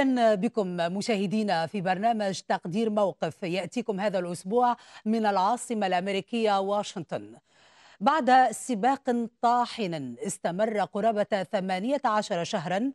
اهلا بكم مشاهدينا في برنامج تقدير موقف ياتيكم هذا الاسبوع من العاصمه الامريكيه واشنطن. بعد سباق طاحن استمر قرابه 18 شهرا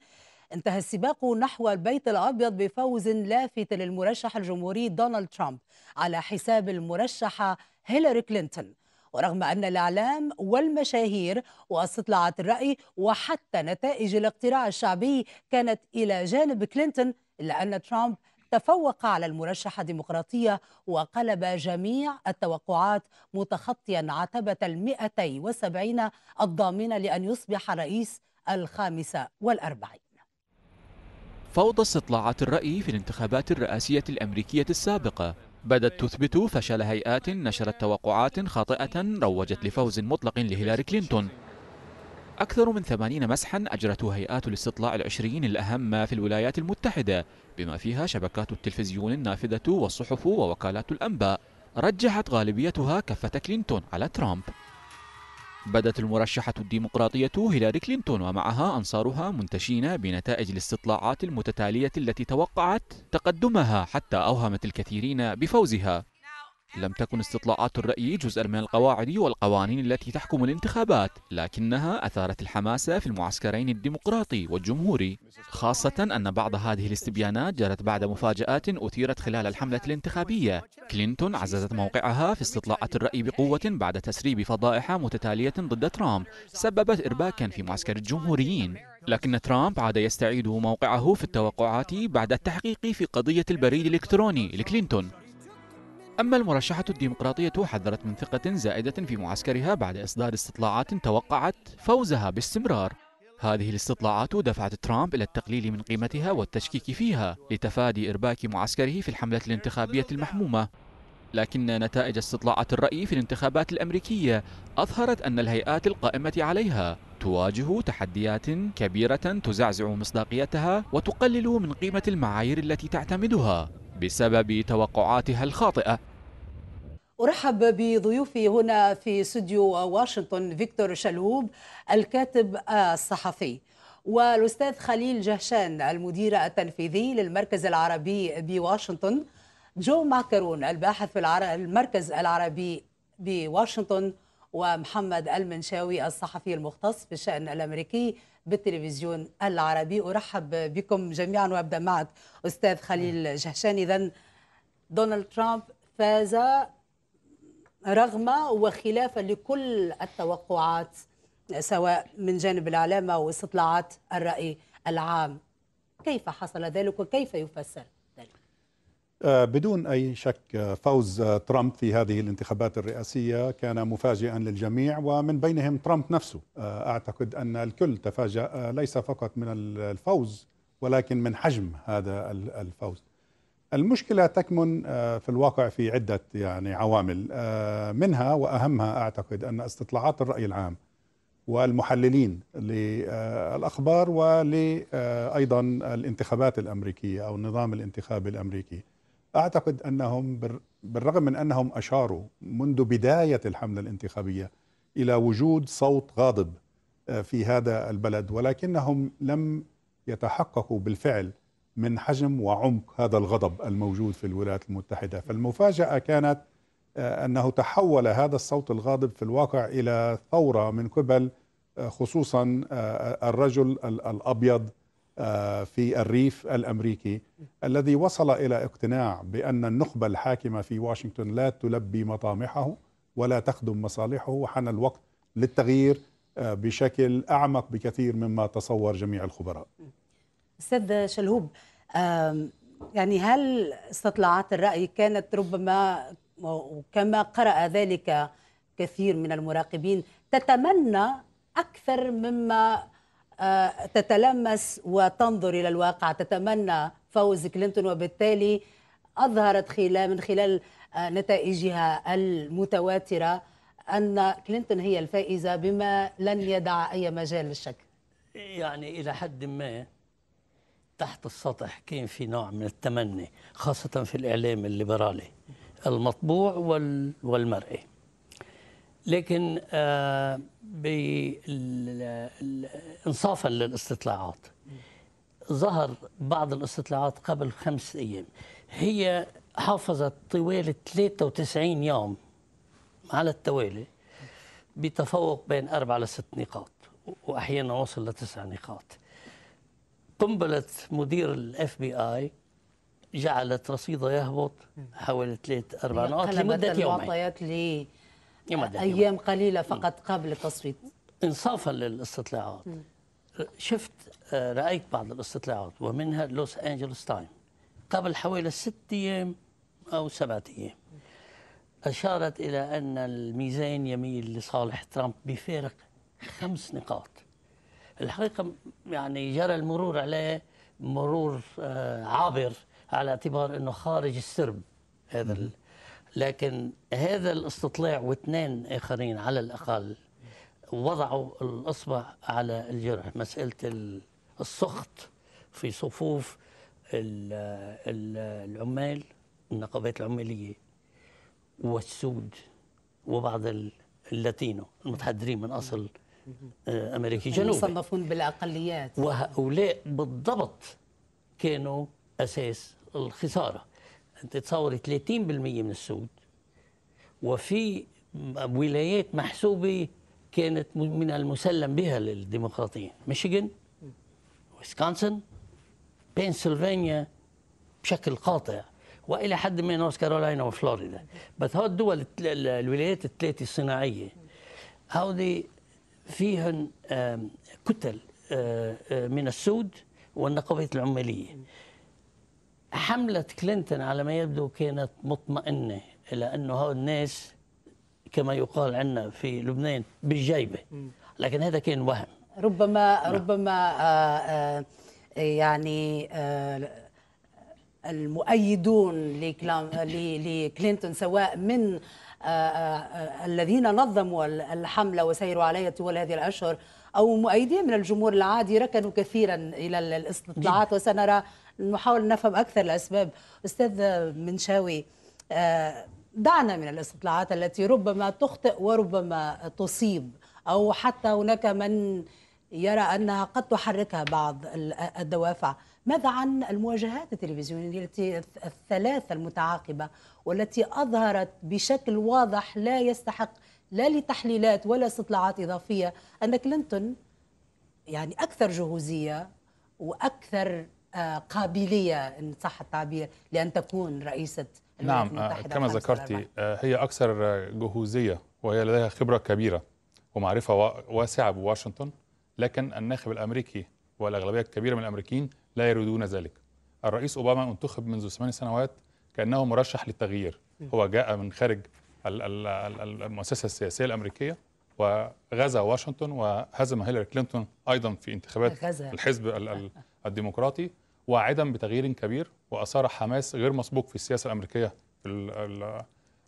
انتهى السباق نحو البيت الابيض بفوز لافت للمرشح الجمهوري دونالد ترامب على حساب المرشحه هيلاري كلينتون. ورغم أن الإعلام والمشاهير واستطلاعات الرأي وحتى نتائج الاقتراع الشعبي كانت إلى جانب كلينتون إلا أن ترامب تفوق على المرشحة الديمقراطية وقلب جميع التوقعات متخطيا عتبة المئتي وسبعين الضامنة لأن يصبح رئيس الخامسة والأربعين فوضى استطلاعات الرأي في الانتخابات الرئاسية الأمريكية السابقة بدت تثبت فشل هيئات نشرت توقعات خاطئة روجت لفوز مطلق لهيلاري كلينتون أكثر من ثمانين مسحا أجرته هيئات الاستطلاع العشرين الأهم في الولايات المتحدة بما فيها شبكات التلفزيون النافذة والصحف ووكالات الأنباء رجحت غالبيتها كفة كلينتون على ترامب بدت المرشحة الديمقراطية هيلاري كلينتون ومعها أنصارها منتشين بنتائج الاستطلاعات المتتالية التي توقعت تقدمها حتى أوهمت الكثيرين بفوزها لم تكن استطلاعات الرأي جزءا من القواعد والقوانين التي تحكم الانتخابات لكنها أثارت الحماسة في المعسكرين الديمقراطي والجمهوري خاصة أن بعض هذه الاستبيانات جرت بعد مفاجآت أثيرت خلال الحملة الانتخابية كلينتون عززت موقعها في استطلاعات الرأي بقوة بعد تسريب فضائح متتالية ضد ترامب سببت إرباكا في معسكر الجمهوريين لكن ترامب عاد يستعيد موقعه في التوقعات بعد التحقيق في قضية البريد الإلكتروني لكلينتون أما المرشحة الديمقراطية حذرت من ثقة زائدة في معسكرها بعد إصدار استطلاعات توقعت فوزها باستمرار هذه الاستطلاعات دفعت ترامب إلى التقليل من قيمتها والتشكيك فيها لتفادي إرباك معسكره في الحملة الانتخابية المحمومة لكن نتائج استطلاعات الرأي في الانتخابات الأمريكية أظهرت أن الهيئات القائمة عليها تواجه تحديات كبيرة تزعزع مصداقيتها وتقلل من قيمة المعايير التي تعتمدها بسبب توقعاتها الخاطئة أرحب بضيوفي هنا في استوديو واشنطن فيكتور شلهوب الكاتب الصحفي والأستاذ خليل جهشان المدير التنفيذي للمركز العربي بواشنطن جو معكرون الباحث في المركز العربي بواشنطن ومحمد المنشاوي الصحفي المختص بالشأن الأمريكي بالتلفزيون العربي أرحب بكم جميعا وأبدأ معك أستاذ خليل جهشان إذا دونالد ترامب فاز رغم وخلافا لكل التوقعات سواء من جانب الإعلام أو استطلاعات الرأي العام كيف حصل ذلك وكيف يفسر؟ آه، بدون اي شك آه، فوز آه، ترامب في هذه الانتخابات الرئاسيه كان مفاجئا للجميع ومن بينهم ترامب نفسه اعتقد ان الكل تفاجا ليس فقط من الفوز ولكن من حجم هذا الفوز المشكله تكمن في الواقع في عده يعني عوامل منها واهمها اعتقد ان استطلاعات الراي العام والمحللين للاخبار ولايضا الانتخابات الامريكيه او النظام الانتخابي الامريكي اعتقد انهم بالرغم من انهم اشاروا منذ بدايه الحمله الانتخابيه الى وجود صوت غاضب آه، في هذا البلد ولكنهم لم يتحققوا بالفعل من حجم وعمق هذا الغضب الموجود في الولايات المتحده، فالمفاجاه كانت آه، انه تحول هذا الصوت الغاضب في الواقع الى ثوره من قبل آه، خصوصا الرجل الابيض آه، في الريف الامريكي الذي وصل الى اقتناع بان النخبه الحاكمه في واشنطن لا تلبي مطامحه ولا تخدم مصالحه وحان الوقت للتغيير آه، بشكل اعمق بكثير مما تصور جميع الخبراء. استاذ شلهوب يعني هل استطلاعات الراي كانت ربما وكما قرأ ذلك كثير من المراقبين تتمنى أكثر مما آه، تتلمس وتنظر إلى الواقع تتمنى فوز كلينتون وبالتالي أظهرت خلال من خلال آه، نتائجها المتواترة أن كلينتون هي الفائزة بما لن يدع أي مجال للشك يعني إلى حد ما تحت السطح كان في نوع من التمني خاصة في الإعلام الليبرالي المطبوع والمرئي لكن آه، انصافا للاستطلاعات ظهر بعض الاستطلاعات قبل خمس ايام هي حافظت طوال 93 يوم على التوالي بتفوق بين اربع لست نقاط وأحيانا وصل لتسع نقاط قنبلة مدير الاف بي اي جعلت رصيده يهبط حوالي ثلاث أربع نقاط لمدة يومين المعطيات أيام قليلة فقط قبل التصويت إنصافا للاستطلاعات شفت آه، رأيت بعض الاستطلاعات ومنها لوس أنجلوس تايم قبل حوالي ست أيام أو سبعة أيام أشارت إلى أن الميزان يميل لصالح ترامب بفارق خمس نقاط الحقيقة يعني جرى المرور عليه مرور آه، عابر على اعتبار أنه خارج السرب هذا لكن هذا الاستطلاع واثنين آخرين على الأقل وضعوا الإصبع على الجرح مسألة السخط في صفوف العمال النقابات العمالية والسود وبعض اللاتينو المتحدرين من أصل آه، أمريكي جنوبي يصنفون بالأقليات وهؤلاء بالضبط كانوا أساس الخسارة انت تصوري 30% من السود وفي ولايات محسوبه كانت من المسلم بها للديمقراطيين ميشيغان ويسكونسن بنسلفانيا بشكل قاطع والى حد ما نورث كارولاينا وفلوريدا بس هو الدول الولايات الثلاثه الصناعيه هودي فيهن كتل من السود والنقابات العماليه حملة كلينتون على ما يبدو كانت مطمئنة إلى أنه هؤلاء الناس كما يقال عندنا في لبنان بالجيبة لكن هذا كان وهم ربما نعم. ربما آه، آه، يعني آه، المؤيدون لكلينتون سواء من الذين نظموا الحملة وسيروا عليها طوال هذه الأشهر أو مؤيدين من الجمهور العادي ركنوا كثيرا إلى الاستطلاعات وسنرى نحاول نفهم أكثر الأسباب أستاذ منشاوي آه، دعنا من الاستطلاعات التي ربما تخطئ وربما تصيب أو حتى هناك من يرى أنها قد تحركها بعض الدوافع ماذا عن المواجهات التلفزيونية التي الثلاثة المتعاقبة والتي أظهرت بشكل واضح لا يستحق لا لتحليلات ولا استطلاعات إضافية أن كلينتون يعني أكثر جهوزية وأكثر قابليه ان صح التعبير لان تكون رئيسه الولايات نعم آه، المتحده كما ذكرتي آه، هي اكثر جهوزيه وهي لديها خبره كبيره ومعرفه واسعه بواشنطن لكن الناخب الامريكي والاغلبيه الكبيره من الامريكيين لا يريدون ذلك. الرئيس اوباما انتخب منذ ثمان سنوات كانه مرشح للتغيير، هو جاء من خارج المؤسسه السياسيه الامريكيه وغزا واشنطن وهزم هيلاري كلينتون ايضا في انتخابات غزة. الحزب الديمقراطي واعدا بتغيير كبير واثار حماس غير مسبوق في السياسه الامريكيه في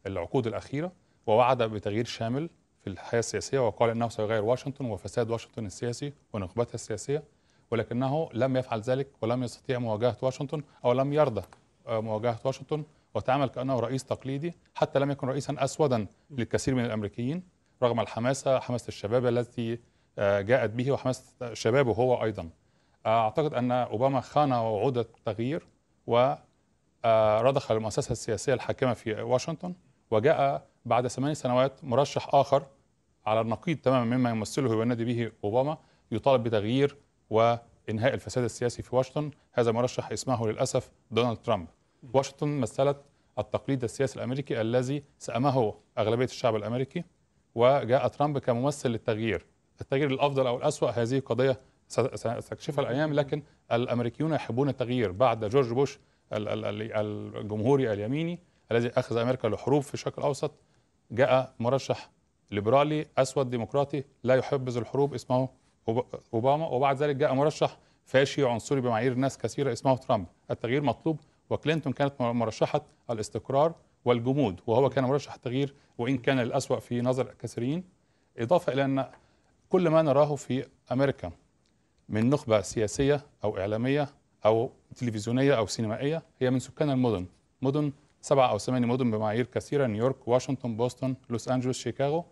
العقود الاخيره ووعد بتغيير شامل في الحياه السياسيه وقال انه سيغير واشنطن وفساد واشنطن السياسي ونخبتها السياسيه ولكنه لم يفعل ذلك ولم يستطيع مواجهه واشنطن او لم يرضى آه، مواجهه واشنطن وتعامل كانه رئيس تقليدي حتى لم يكن رئيسا اسودا للكثير من الامريكيين رغم الحماسه حماسه الشباب التي آه، جاءت به وحماسه شبابه هو ايضا اعتقد ان اوباما خان وعود التغيير و آه، رضخ المؤسسه السياسيه الحاكمه في واشنطن وجاء بعد ثمان سنوات مرشح اخر على النقيض تماما مما يمثله وينادي به اوباما يطالب بتغيير وانهاء الفساد السياسي في واشنطن هذا مرشح اسمه للاسف دونالد ترامب واشنطن مثلت التقليد السياسي الامريكي الذي سامه اغلبيه الشعب الامريكي وجاء ترامب كممثل للتغيير التغيير الافضل او الاسوا هذه قضيه ستكشفها الايام لكن الامريكيون يحبون التغيير بعد جورج بوش الجمهوري اليميني الذي اخذ امريكا لحروب في الشرق الاوسط جاء مرشح ليبرالي اسود ديمقراطي لا يحبذ الحروب اسمه اوباما وبعد ذلك جاء مرشح فاشي عنصري بمعايير ناس كثيره اسمه ترامب التغيير مطلوب وكلينتون كانت مرشحه الاستقرار والجمود وهو كان مرشح التغيير وان كان الاسوء في نظر الكثيرين اضافه الى ان كل ما نراه في امريكا من نخبة سياسية أو إعلامية أو تلفزيونية أو سينمائية هي من سكان المدن مدن سبعة أو ثمانية مدن بمعايير كثيرة نيويورك واشنطن بوسطن لوس أنجلوس شيكاغو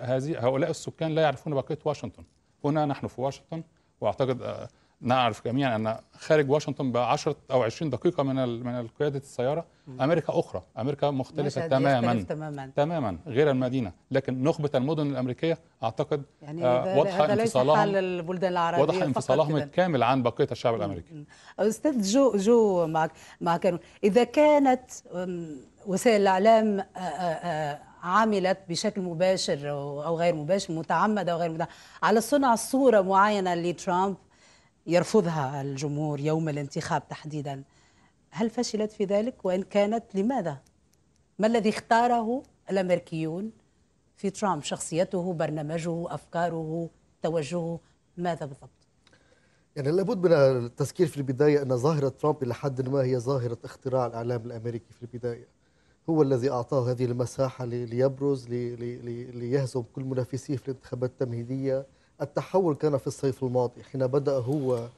هذه هؤلاء السكان لا يعرفون بقية واشنطن هنا نحن في واشنطن وأعتقد آه، نعرف جميعا ان خارج واشنطن ب 10 او 20 دقيقه من من قياده السياره امريكا اخرى امريكا مختلفه تماما تماما تماما غير المدينه لكن نخبه المدن الامريكيه اعتقد يعني آه، واضحه واضح انفصالهم البلدان العربيه واضح انفصالهم الكامل عن بقيه الشعب الامريكي استاذ جو جو معك معك اذا كانت وسائل الاعلام آه، آه، عملت بشكل مباشر او غير مباشر متعمد او غير متعمد على صنع صوره معينه لترامب يرفضها الجمهور يوم الانتخاب تحديدا هل فشلت في ذلك وإن كانت لماذا؟ ما الذي اختاره الأمريكيون في ترامب شخصيته برنامجه أفكاره توجهه ماذا بالضبط؟ يعني لابد من التذكير في البداية أن ظاهرة ترامب إلى حد ما هي ظاهرة اختراع الإعلام الأمريكي في البداية هو الذي أعطاه هذه المساحة ليبرز ليهزم كل منافسيه في الانتخابات التمهيدية التحول كان في الصيف الماضي حين بدأ هو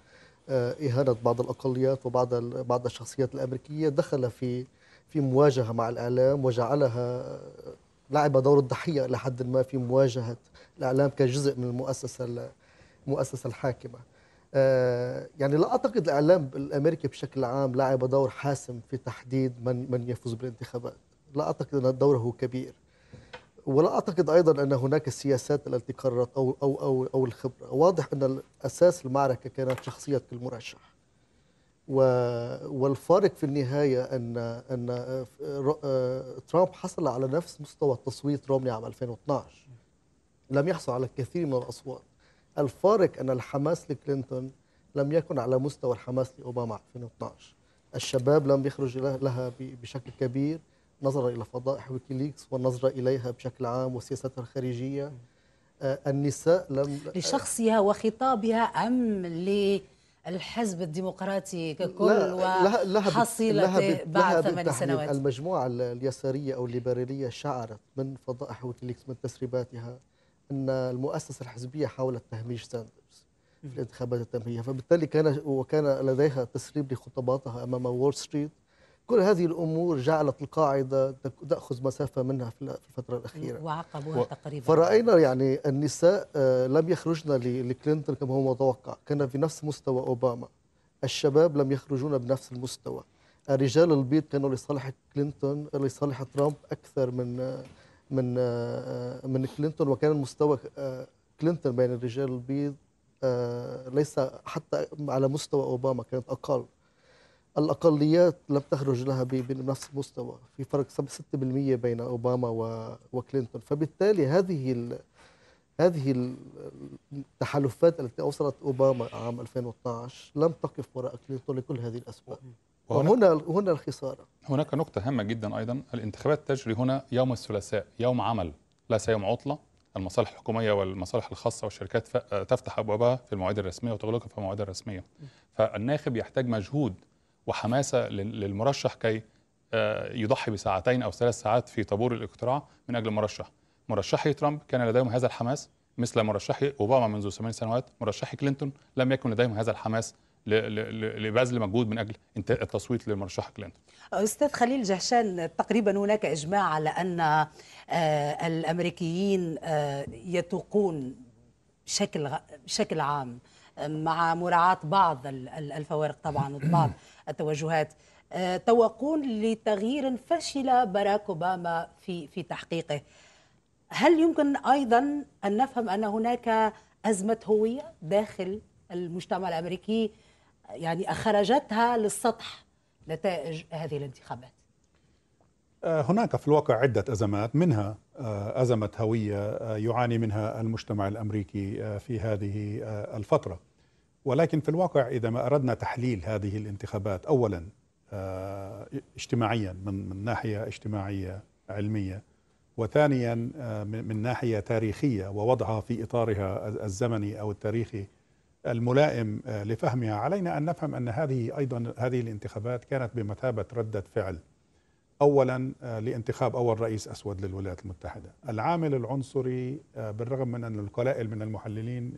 آه، إهانة بعض الأقليات وبعض بعض الشخصيات الأمريكية دخل في في مواجهة مع الإعلام وجعلها آه، لعب دور الضحية إلى حد ما في مواجهة الإعلام كجزء من المؤسسة المؤسسة الحاكمة آه، يعني لا أعتقد الإعلام الأمريكي بشكل عام لعب دور حاسم في تحديد من من يفوز بالانتخابات لا أعتقد أن دوره كبير ولا اعتقد ايضا ان هناك السياسات التي قررت او او او او الخبره، واضح ان اساس المعركه كانت شخصيه المرشح. والفارق في النهايه ان ان ترامب حصل على نفس مستوى التصويت رومني عام 2012. لم يحصل على الكثير من الاصوات. الفارق ان الحماس لكلينتون لم يكن على مستوى الحماس لاوباما 2012. الشباب لم يخرج لها بشكل كبير نظرا إلى فضائح ويكيليكس والنظرة إليها بشكل عام وسياستها الخارجية آه، النساء لم آه، لشخصها وخطابها أم للحزب الديمقراطي ككل وحصيلة بعد ثمان سنوات المجموعة اليسارية أو الليبرالية شعرت من فضائح ويكيليكس من تسريباتها أن المؤسسة الحزبية حاولت تهميش ساندرز في الانتخابات التمهيدية فبالتالي كان وكان لديها تسريب لخطاباتها أمام وول ستريت كل هذه الامور جعلت القاعده تاخذ مسافه منها في الفتره الاخيره وعقبوها تقريبا فراينا يعني النساء آه، لم يخرجن لكلينتون كما هو متوقع كان في نفس مستوى اوباما الشباب لم يخرجون بنفس المستوى الرجال البيض كانوا لصالح كلينتون لصالح ترامب اكثر من آه، من آه، من كلينتون وكان المستوى كلينتون بين الرجال البيض ليس حتى على مستوى اوباما كانت اقل الاقليات لم تخرج لها بنفس المستوى في فرق 6% بين اوباما وكلينتون فبالتالي هذه هذه التحالفات التي اوصلت اوباما عام 2012 لم تقف وراء كلينتون لكل هذه الاسباب وهنا هنا الخساره هناك نقطه هامه جدا ايضا الانتخابات تجري هنا يوم الثلاثاء يوم عمل ليس يوم عطله المصالح الحكوميه والمصالح الخاصه والشركات تفتح ابوابها في المواعيد الرسميه وتغلقها في المواعيد الرسميه فالناخب يحتاج مجهود وحماسه للمرشح كي آه، يضحي بساعتين او ثلاث ساعات في طابور الاقتراع من اجل مرشح. مرشحي ترامب كان لديهم هذا الحماس مثل مرشحي اوباما منذ ثمان سنوات، مرشحي كلينتون لم يكن لديهم هذا الحماس لبذل مجهود من اجل التصويت للمرشح كلينتون. استاذ خليل جهشان تقريبا هناك اجماع على ان آه، الامريكيين آه، يتوقون بشكل بشكل عام مع مراعاه بعض الفوارق طبعا البعض التوجهات آه، توقون لتغيير فشل باراك اوباما في في تحقيقه هل يمكن ايضا ان نفهم ان هناك ازمه هويه داخل المجتمع الامريكي يعني اخرجتها للسطح نتائج هذه الانتخابات آه، هناك في الواقع عده ازمات منها آه، ازمه هويه يعاني منها المجتمع الامريكي في هذه الفتره ولكن في الواقع إذا ما أردنا تحليل هذه الانتخابات أولا آه، اجتماعيا من, من ناحية اجتماعية علمية وثانيا آه، من ناحية تاريخية ووضعها في إطارها الزمني أو التاريخي الملائم آه، لفهمها علينا أن نفهم أن هذه أيضا هذه الانتخابات كانت بمثابة ردة فعل اولا لانتخاب اول رئيس اسود للولايات المتحده العامل العنصري بالرغم من ان القلائل من المحللين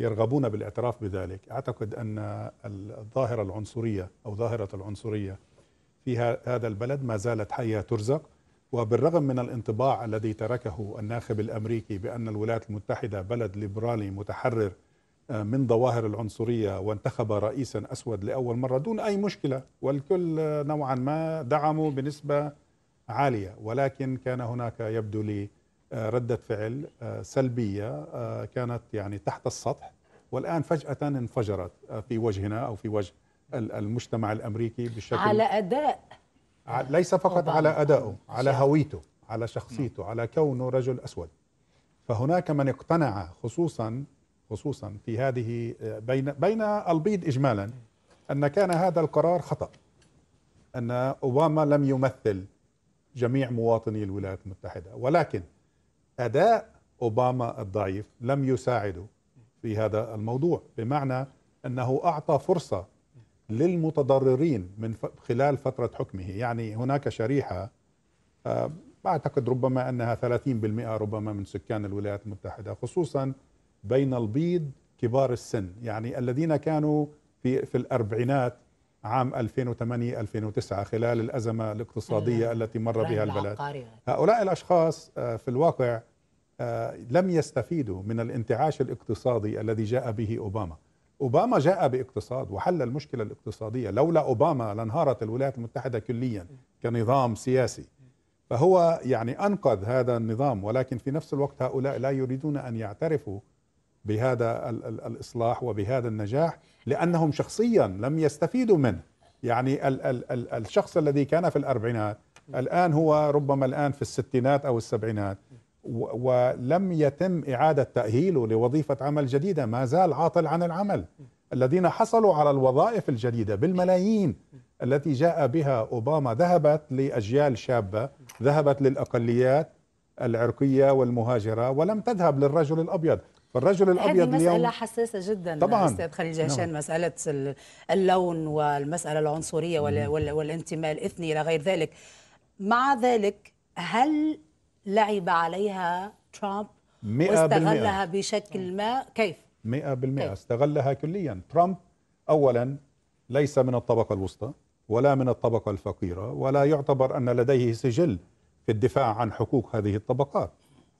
يرغبون بالاعتراف بذلك أعتقد أن الظاهرة العنصرية أو ظاهرة العنصرية في هذا البلد ما زالت حية ترزق وبالرغم من الانطباع الذي تركه الناخب الأمريكي بأن الولايات المتحدة بلد ليبرالي متحرر آه، من ظواهر العنصرية وانتخب رئيسا أسود لأول مرة دون أي مشكلة والكل آه، نوعا ما دعموا بنسبة عالية ولكن كان هناك يبدو لي آه، ردة فعل آه، سلبية آه، كانت يعني تحت السطح والآن فجأة انفجرت في وجهنا أو في وجه المجتمع الأمريكي بشكل على أداء ليس فقط على أدائه على هويته على شخصيته على كونه رجل أسود فهناك من اقتنع خصوصا خصوصا في هذه بين بين البيض إجمالا أن كان هذا القرار خطأ أن أوباما لم يمثل جميع مواطني الولايات المتحدة ولكن أداء أوباما الضعيف لم يساعده في هذا الموضوع بمعنى أنه أعطى فرصة للمتضررين من خلال فترة حكمه يعني هناك شريحة آه، أعتقد ربما أنها 30% ربما من سكان الولايات المتحدة خصوصا بين البيض كبار السن يعني الذين كانوا في في الأربعينات عام 2008 2009 خلال الازمه الاقتصاديه نعم. التي مر بها نعم، البلد هؤلاء الاشخاص آه، في الواقع آه، لم يستفيدوا من الانتعاش الاقتصادي الذي جاء به اوباما اوباما جاء باقتصاد وحل المشكله الاقتصاديه لولا اوباما لانهارت الولايات المتحده كليا كنظام سياسي فهو يعني انقذ هذا النظام ولكن في نفس الوقت هؤلاء لا يريدون ان يعترفوا بهذا الاصلاح وبهذا النجاح لأنهم شخصيا لم يستفيدوا منه يعني ال ال ال الشخص الذي كان في الأربعينات الآن هو ربما الآن في الستينات أو السبعينات ولم يتم إعادة تأهيله لوظيفة عمل جديدة ما زال عاطل عن العمل الذين حصلوا على الوظائف الجديدة بالملايين التي جاء بها أوباما ذهبت لأجيال شابة ذهبت للأقليات العرقية والمهاجرة ولم تذهب للرجل الأبيض فالرجل الابيض هذه مساله حساسه جدا طبعا استاذ خليل جهشان نعم. مساله اللون والمساله العنصريه والانتماء الاثني الى غير ذلك مع ذلك هل لعب عليها ترامب واستغلها بشكل ما كيف 100% استغلها كليا ترامب اولا ليس من الطبقه الوسطى ولا من الطبقه الفقيره ولا يعتبر ان لديه سجل في الدفاع عن حقوق هذه الطبقات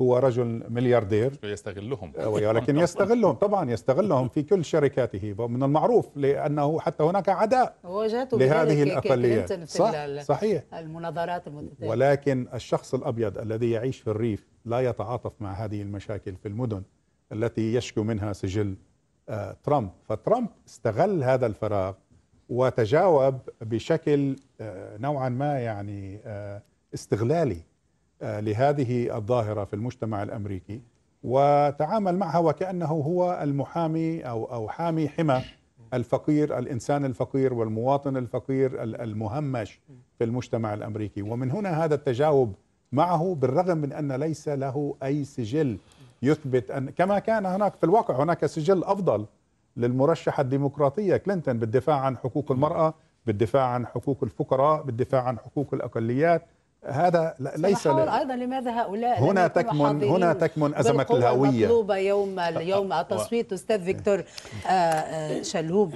هو رجل ملياردير يستغلهم آه، ولكن يستغلهم طبعا يستغلهم في كل شركاته من المعروف لانه حتى هناك عداء لهذه الاقليات صح صحيح المناظرات المتتاليه ولكن الشخص الابيض الذي يعيش في الريف لا يتعاطف مع هذه المشاكل في المدن التي يشكو منها سجل آه، ترامب فترامب استغل هذا الفراغ وتجاوب بشكل آه، نوعا ما يعني استغلالي آه، لهذه الظاهرة في المجتمع الأمريكي وتعامل معها وكأنه هو المحامي أو, أو حامي حمى الفقير الإنسان الفقير والمواطن الفقير المهمش في المجتمع الأمريكي ومن هنا هذا التجاوب معه بالرغم من أن ليس له أي سجل يثبت أن كما كان هناك في الواقع هناك سجل أفضل للمرشحة الديمقراطية كلينتون بالدفاع عن حقوق المرأة بالدفاع عن حقوق الفقراء بالدفاع عن حقوق الأقليات هذا ليس ل... ايضا لماذا هؤلاء هنا تكمن هنا تكمن ازمه الهويه مطلوبه يوم يوم التصويت استاذ فيكتور آه، آه، شلهوب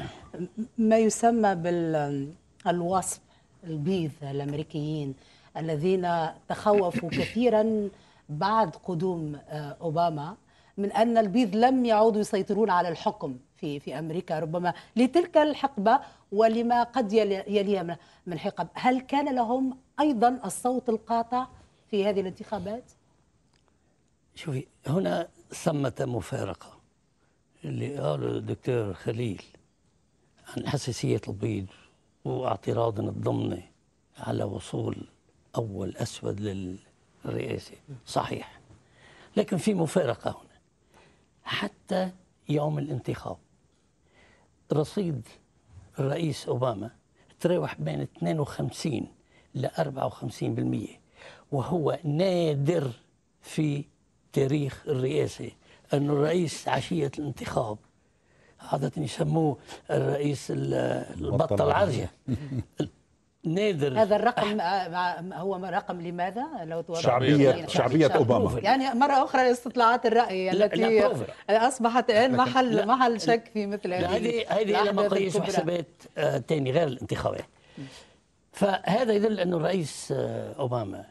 ما يسمى بالوصف البيض الامريكيين الذين تخوفوا كثيرا بعد قدوم آه، اوباما من ان البيض لم يعودوا يسيطرون على الحكم في في امريكا ربما لتلك الحقبه ولما قد يليها من حقب هل كان لهم ايضا الصوت القاطع في هذه الانتخابات؟ شوفي هنا ثمة مفارقة اللي قاله الدكتور خليل عن حساسية البيض واعتراضنا الضمني على وصول أول أسود للرئاسة صحيح لكن في مفارقة هنا حتى يوم الانتخاب رصيد الرئيس أوباما تراوح بين 52 ل 54% وهو نادر في تاريخ الرئاسة أن الرئيس عشية الانتخاب عادة يسموه الرئيس البطة العرجة نادر هذا الرقم آه، هو رقم لماذا لو يعني شعبية شعبية أوباما يعني مرة أخرى استطلاعات الرأي التي لا أصبحت الآن محل محل شك في مثل هذه هذه هذه مقاييس وحسابات ثانية آه، غير الانتخابات فهذا يدل أن الرئيس آه، أوباما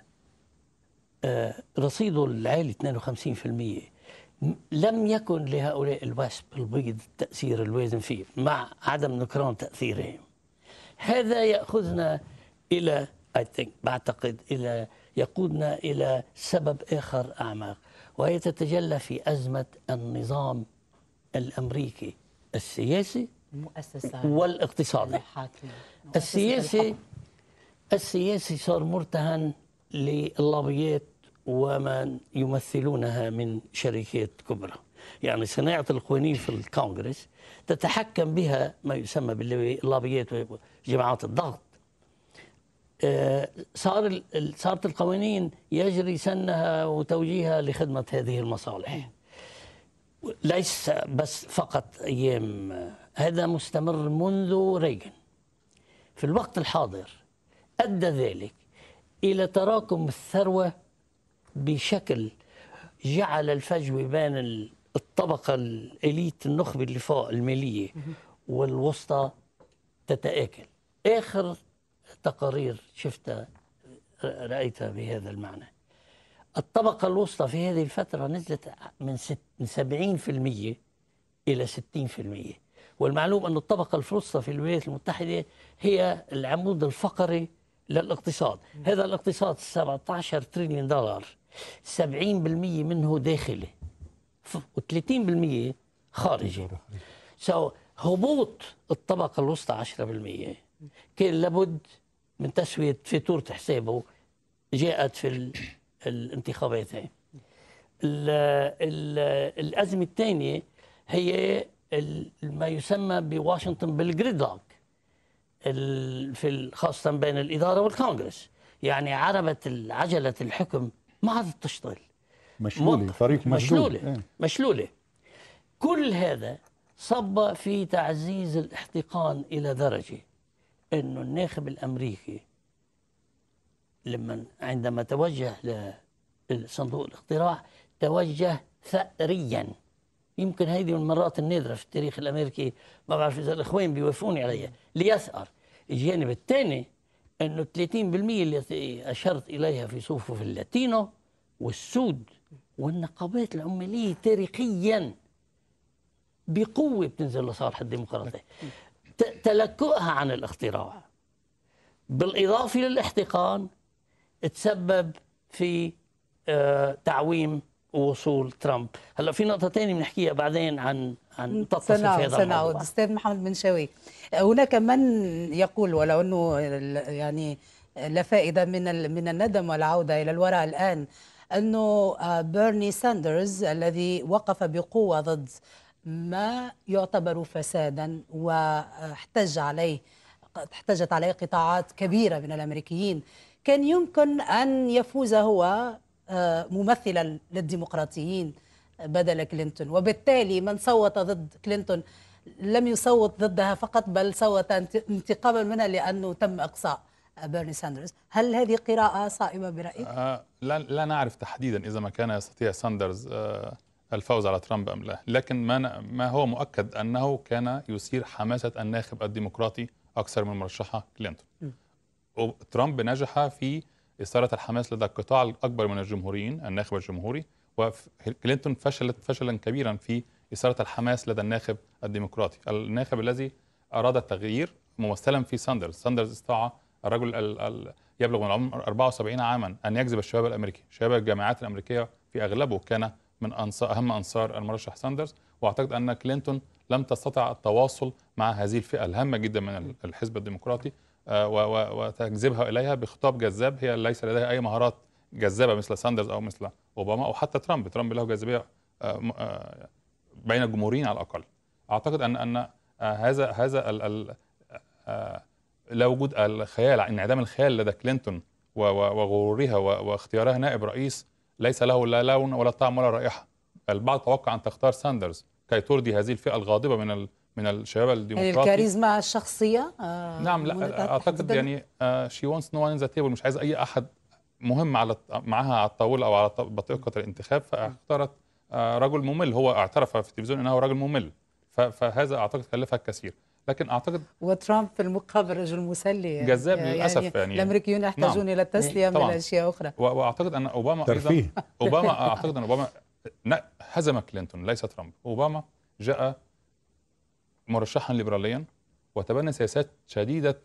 آه، رصيده العالي 52% لم يكن لهؤلاء الوسب البيض التأثير الوازن فيه مع عدم نكران تأثيرهم هذا يأخذنا إلى I think بعتقد إلى يقودنا إلى سبب آخر أعمق وهي تتجلى في أزمة النظام الأمريكي السياسي والاقتصادي السياسي السياسي صار مرتهن للابيات ومن يمثلونها من شركات كبرى يعني صناعة القوانين في الكونغرس تتحكم بها ما يسمى باللابيات وجماعات الضغط آه، صار صارت القوانين يجري سنها وتوجيهها لخدمة هذه المصالح ليس بس فقط أيام آه، هذا مستمر منذ ريغن في الوقت الحاضر أدى ذلك إلى تراكم الثروة بشكل جعل الفجوة بين الطبقة الإليت النخبة اللي فوق المالية والوسطى تتآكل آخر تقارير شفتها رأيتها بهذا المعنى الطبقة الوسطى في هذه الفترة نزلت من, من 70% إلى 60% والمعلوم أن الطبقة الوسطى في الولايات المتحدة هي العمود الفقري للاقتصاد هذا الاقتصاد 17 تريليون دولار 70% منه داخلي و30% خارجي سو هبوط الطبقه الوسطى 10% كان لابد من تسويه فاتوره حسابه جاءت في الانتخابات هاي الازمه الثانيه هي ما يسمى بواشنطن بالجريدلوك في خاصة بين الإدارة والكونغرس يعني عربة عجلة الحكم ما عادت تشتغل مشلولة فريق مشلولة مشلولة, إيه. مشلولة. كل هذا صب في تعزيز الاحتقان إلى درجة أنه الناخب الأمريكي لما عندما توجه لصندوق الاقتراع توجه ثأريا يمكن هيدي من المرات النادرة في التاريخ الأمريكي ما بعرف إذا الإخوان بيوافقوني عليها ليثأر الجانب الثاني انه 30% اللي اشرت اليها في صفوف اللاتينو والسود والنقابات العماليه تاريخيا بقوه بتنزل لصالح الديمقراطيه تلكؤها عن الاختراع بالاضافه للاحتقان تسبب في آه، تعويم وصول ترامب هلا في نقطه ثانيه بنحكيها بعدين عن عن تتصل في هذا سنعود استاذ محمد بن شوي هناك من يقول ولو انه يعني لا فائده من من الندم والعوده الى الوراء الان انه آه، بيرني ساندرز الذي وقف بقوه ضد ما يعتبر فسادا واحتج عليه احتجت عليه قطاعات كبيره من الامريكيين كان يمكن ان يفوز هو آه، ممثلا للديمقراطيين آه، بدل كلينتون وبالتالي من صوت ضد كلينتون لم يصوت ضدها فقط بل صوت انتقاما منها لأنه تم إقصاء آه، بيرني ساندرز هل هذه قراءة صائبة برأيك؟ آه لا, لا نعرف تحديدا إذا ما كان يستطيع ساندرز آه الفوز على ترامب أم لا لكن ما, ما هو مؤكد أنه كان يثير حماسة الناخب الديمقراطي أكثر من مرشحة كلينتون ترامب نجح في إثارة الحماس لدى القطاع الأكبر من الجمهوريين الناخب الجمهوري وكلينتون فشلت فشلا كبيرا في إثارة الحماس لدى الناخب الديمقراطي الناخب الذي أراد التغيير ممثلا في ساندرز ساندرز استطاع الرجل ال ال يبلغ من العمر 74 عاما أن يجذب الشباب الأمريكي شباب الجامعات الأمريكية في أغلبه كان من أنصار أهم أنصار المرشح ساندرز وأعتقد أن كلينتون لم تستطع التواصل مع هذه الفئة الهامة جدا من الحزب الديمقراطي آه، وتجذبها إليها بخطاب جذاب هي ليس لديها أي مهارات جذابة مثل ساندرز أو مثل أوباما أو حتى ترامب ترامب له جاذبية آه، آه، بين الجمهوريين على الأقل أعتقد أن أن هذا هذا ال ال لا وجود الخيال انعدام الخيال لدى كلينتون وغرورها واختيارها نائب رئيس ليس له لا لون ولا طعم ولا رائحه البعض توقع ان تختار ساندرز كي ترضي هذه الفئه الغاضبه من من الشباب الديمقراطي الكاريزما الشخصيه آه نعم لا اعتقد يعني شي وانس نو ذا تيبل مش عايز اي احد مهم على معاها على الطاوله او على بطيقه الانتخاب فاختارت آه، رجل ممل هو اعترف في التلفزيون انه رجل ممل فهذا اعتقد كلفها الكثير لكن اعتقد وترامب في المقابل رجل مسلي يعني جذاب يعني للاسف يعني الامريكيون يحتاجون نعم. الى التسليه من اشياء اخرى واعتقد ان اوباما ترفيه. ايضا اوباما اعتقد ان اوباما هزم كلينتون ليس ترامب اوباما جاء مرشحا ليبراليا وتبنى سياسات شديده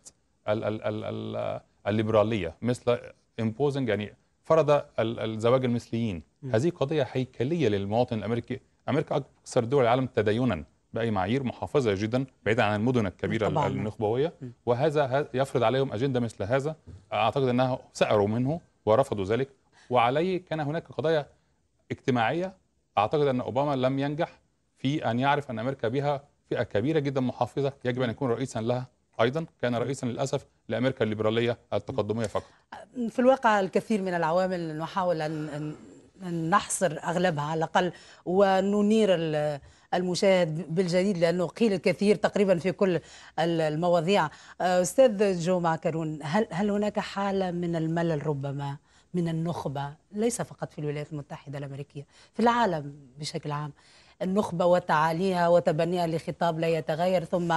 ال ال ال ال الليبراليه مثل امبوزنج يعني فرض الزواج المثليين م. هذه قضيه هيكليه للمواطن الامريكي امريكا اكثر دول العالم تدينا باي معايير محافظه جدا بعيدا عن المدن الكبيره طبعاً. النخبويه م. وهذا يفرض عليهم اجنده مثل هذا اعتقد انها سأروا منه ورفضوا ذلك وعليه كان هناك قضايا اجتماعيه اعتقد ان اوباما لم ينجح في ان يعرف ان امريكا بها فئه كبيره جدا محافظه يجب ان يكون رئيسا لها ايضا كان رئيسا للاسف لامريكا الليبراليه التقدميه فقط. في الواقع الكثير من العوامل نحاول ان نحصر اغلبها على الاقل وننير المشاهد بالجديد لانه قيل الكثير تقريبا في كل المواضيع. آه، استاذ جو معكرون هل هل هناك حاله من الملل ربما؟ من النخبة ليس فقط في الولايات المتحدة الأمريكية في العالم بشكل عام النخبة وتعاليها وتبنيها لخطاب لا يتغير ثم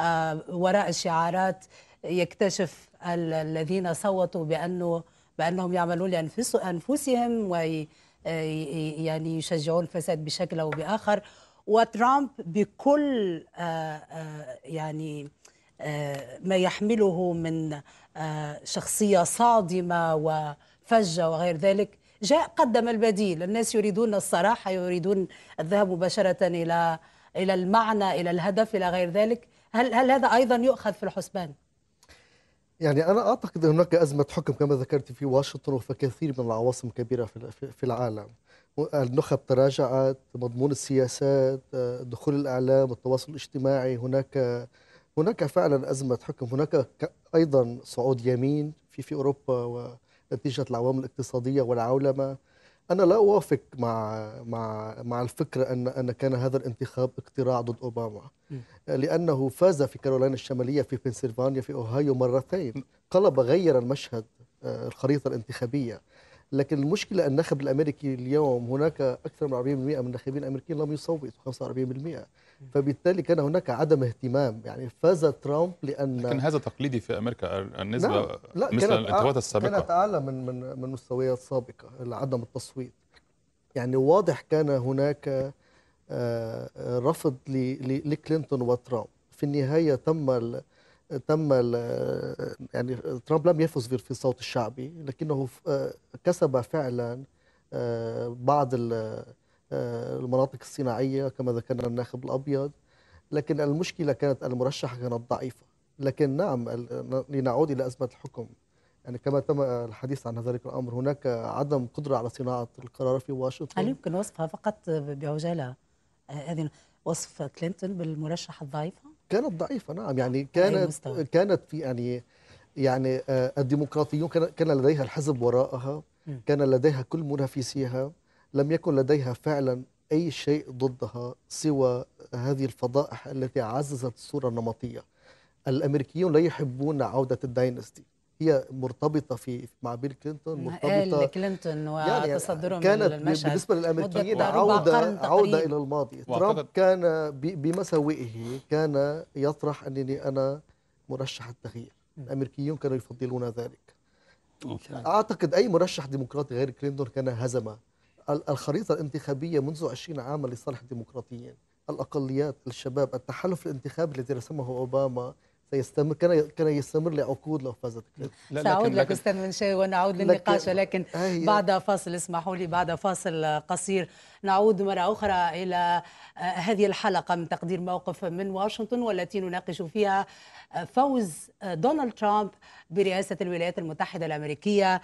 آه، وراء الشعارات يكتشف الذين صوتوا بأنه بأنهم يعملون لأنفسهم ويعني آه، يعني يشجعون الفساد بشكل أو بآخر وترامب بكل آه، يعني ما يحمله من شخصية صادمة وفجة وغير ذلك جاء قدم البديل الناس يريدون الصراحة يريدون الذهاب مباشرة إلى إلى المعنى إلى الهدف إلى غير ذلك هل, هل هذا أيضا يؤخذ في الحسبان؟ يعني أنا أعتقد أن هناك أزمة حكم كما ذكرت في واشنطن وفي كثير من العواصم الكبيرة في العالم النخب تراجعت مضمون السياسات دخول الإعلام التواصل الاجتماعي هناك هناك فعلا أزمة حكم هناك أيضا صعود يمين في في أوروبا نتيجه العوامل الاقتصاديه والعولمه انا لا اوافق مع مع مع الفكره ان ان كان هذا الانتخاب اقتراع ضد اوباما لانه فاز في كارولاينا الشماليه في بنسلفانيا في اوهايو مرتين قلب غير المشهد آه، الخريطه الانتخابيه لكن المشكله النخب الامريكي اليوم هناك اكثر من 40% من الناخبين الامريكيين لم يصوتوا 45% فبالتالي كان هناك عدم اهتمام يعني فاز ترامب لان لكن هذا تقليدي في امريكا النسبه نعم. لا. لا مثل الانتخابات السابقه كانت اعلى من من من مستويات سابقه عدم التصويت يعني واضح كان هناك آه، آه، رفض لكلينتون وترامب في النهايه تم ال تم ال يعني ترامب لم يفز في الصوت الشعبي لكنه آه، كسب فعلا بعض ال آه، المناطق الصناعية كما ذكرنا الناخب الأبيض لكن المشكلة كانت المرشحة كانت ضعيفة لكن نعم لنعود إلى أزمة الحكم يعني كما تم الحديث عن ذلك الأمر هناك عدم قدرة على صناعة القرار في واشنطن هل يمكن وصفها فقط بعجالة هذه وصف كلينتون بالمرشح الضعيفة؟ كانت ضعيفة نعم يعني كانت كانت في يعني يعني آه، الديمقراطيون كان لديها الحزب وراءها كان لديها كل منافسيها لم يكن لديها فعلا أي شيء ضدها سوى هذه الفضائح التي عززت الصورة النمطية الأمريكيون لا يحبون عودة الداينستي هي مرتبطه في مع بيل كلينتون مرتبطه كلينتون يعني وتصدرهم يعني كانت للمشهد. بالنسبه للامريكيين عوده عوده الى الماضي ترامب كان بمساوئه كان يطرح انني انا مرشح التغيير الامريكيون كانوا يفضلون ذلك اعتقد اي مرشح ديمقراطي غير كلينتون كان هزم الخريطة الانتخابية منذ 20 عاما لصالح الديمقراطيين الأقليات الشباب التحالف الانتخابي الذي رسمه أوباما سيستمر كان كان يستمر لعقود لو فازت سأعود لك استاذ منشاوي ونعود للنقاش ولكن بعد فاصل اسمحوا لي بعد فاصل قصير نعود مرة أخرى إلى آه، هذه الحلقة من تقدير موقف من واشنطن والتي نناقش فيها آه، فوز آه، دونالد ترامب برئاسة الولايات المتحدة الأمريكية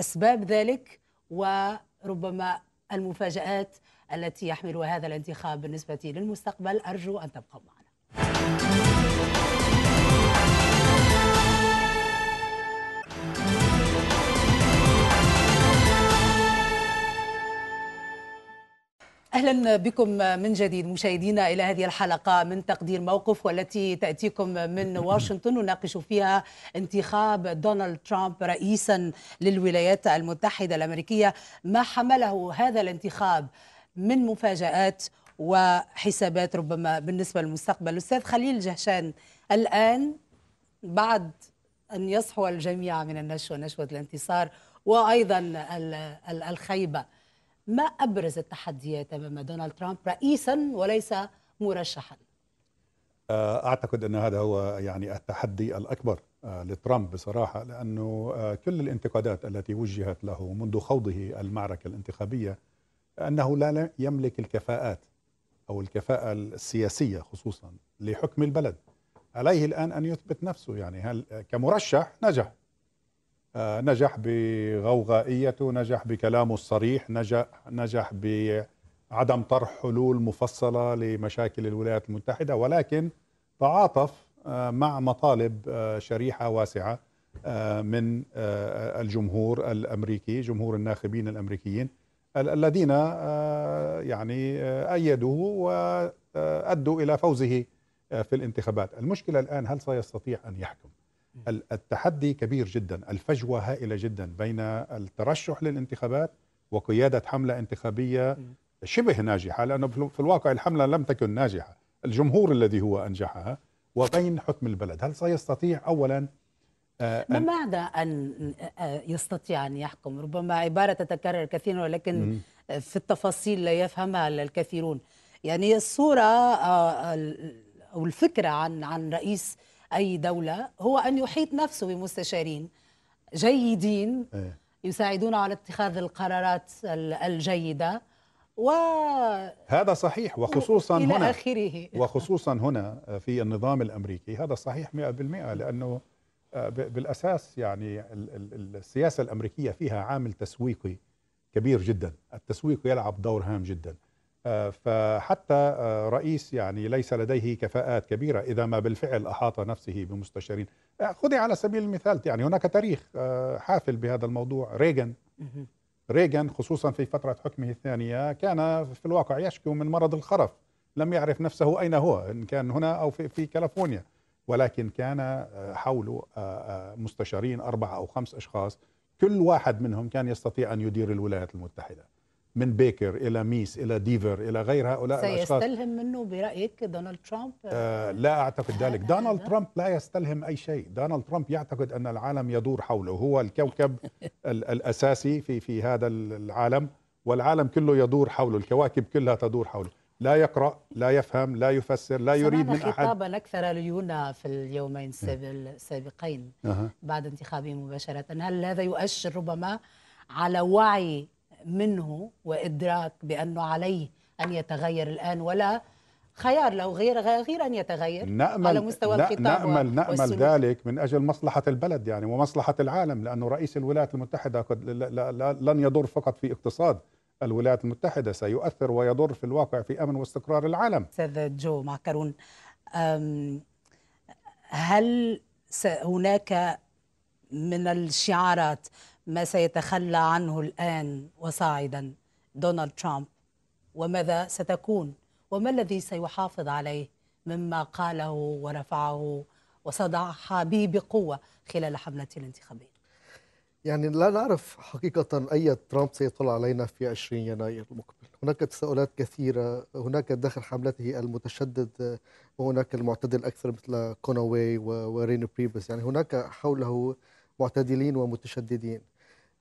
أسباب ذلك وربما المفاجآت التي يحملها هذا الانتخاب بالنسبة للمستقبل أرجو أن تبقوا معنا اهلا بكم من جديد مشاهدينا الى هذه الحلقه من تقدير موقف والتي تاتيكم من واشنطن نناقش فيها انتخاب دونالد ترامب رئيسا للولايات المتحده الامريكيه ما حمله هذا الانتخاب من مفاجات وحسابات ربما بالنسبه للمستقبل الاستاذ خليل جهشان الان بعد ان يصحو الجميع من النشوه نشوه الانتصار وايضا الخيبه ما ابرز التحديات امام دونالد ترامب رئيسا وليس مرشحا؟ آه، اعتقد ان هذا هو يعني التحدي الاكبر آه، لترامب بصراحه لانه آه، كل الانتقادات التي وجهت له منذ خوضه المعركه الانتخابيه انه لا يملك الكفاءات او الكفاءه السياسيه خصوصا لحكم البلد. عليه الان ان يثبت نفسه يعني هل كمرشح نجح آه، نجح بغوغائيته نجح بكلامه الصريح نجح, نجح بعدم طرح حلول مفصلة لمشاكل الولايات المتحدة ولكن تعاطف آه، مع مطالب آه، شريحة واسعة من الجمهور الأمريكي جمهور الناخبين الأمريكيين الذين يعني أيدوه وأدوا إلى فوزه في الانتخابات المشكلة الآن هل سيستطيع أن يحكم التحدي كبير جدا الفجوة هائلة جدا بين الترشح للانتخابات وقيادة حملة انتخابية شبه ناجحة لأنه في الواقع الحملة لم تكن ناجحة الجمهور الذي هو أنجحها وبين حكم البلد هل سيستطيع أولا آه، ما معنى أن آه، يستطيع أن يحكم ربما عبارة تتكرر كثيرا ولكن في التفاصيل لا يفهمها الكثيرون يعني الصورة آه، أو الفكرة عن عن رئيس أي دولة هو أن يحيط نفسه بمستشارين جيدين إيه. يساعدون على اتخاذ القرارات الجيدة و هذا صحيح وخصوصا إلى هنا آخره. وخصوصا هنا في النظام الأمريكي هذا صحيح 100% لأنه آه، بالأساس يعني السياسة الأمريكية فيها عامل تسويقي كبير جدا التسويق يلعب دور هام جدا آه، فحتى آه، رئيس يعني ليس لديه كفاءات كبيرة إذا ما بالفعل أحاط نفسه بمستشارين آه، خذي على سبيل المثال يعني هناك تاريخ حافل بهذا الموضوع ريغان ريغان خصوصا في فترة حكمه الثانية كان في الواقع يشكو من مرض الخرف لم يعرف نفسه أين هو إن كان هنا أو في, في كاليفورنيا ولكن كان حوله مستشارين أربعة أو خمس أشخاص كل واحد منهم كان يستطيع أن يدير الولايات المتحدة من بيكر الى ميس الى ديفر الى غير هؤلاء سيستلهم الاشخاص منه برايك دونالد ترامب آه لا اعتقد ذلك دونالد ترامب لا يستلهم اي شيء دونالد ترامب يعتقد ان العالم يدور حوله هو الكوكب الاساسي في في هذا العالم والعالم كله يدور حوله الكواكب كلها تدور حوله لا يقرأ لا يفهم لا يفسر لا يريد من أحد خطابا أكثر ليونا في اليومين السابقين أه. بعد انتخابه مباشرة هل هذا يؤشر ربما على وعي منه وإدراك بأنه عليه أن يتغير الآن ولا خيار له غير غير ان يتغير نأمل على مستوى الخطاب نأمل نأمل والسلوك. ذلك من اجل مصلحه البلد يعني ومصلحه العالم لانه رئيس الولايات المتحده قد لن يضر فقط في اقتصاد الولايات المتحده سيؤثر ويضر في الواقع في امن واستقرار العالم. استاذ جو معكرون هل هناك من الشعارات ما سيتخلى عنه الآن وصاعدا دونالد ترامب وماذا ستكون وما الذي سيحافظ عليه مما قاله ورفعه وصدع به بقوة خلال حملته الانتخابية يعني لا نعرف حقيقة أي ترامب سيطلع علينا في 20 يناير المقبل هناك تساؤلات كثيرة هناك داخل حملته المتشدد وهناك المعتدل أكثر مثل كوناوي ورينو بريبس يعني هناك حوله معتدلين ومتشددين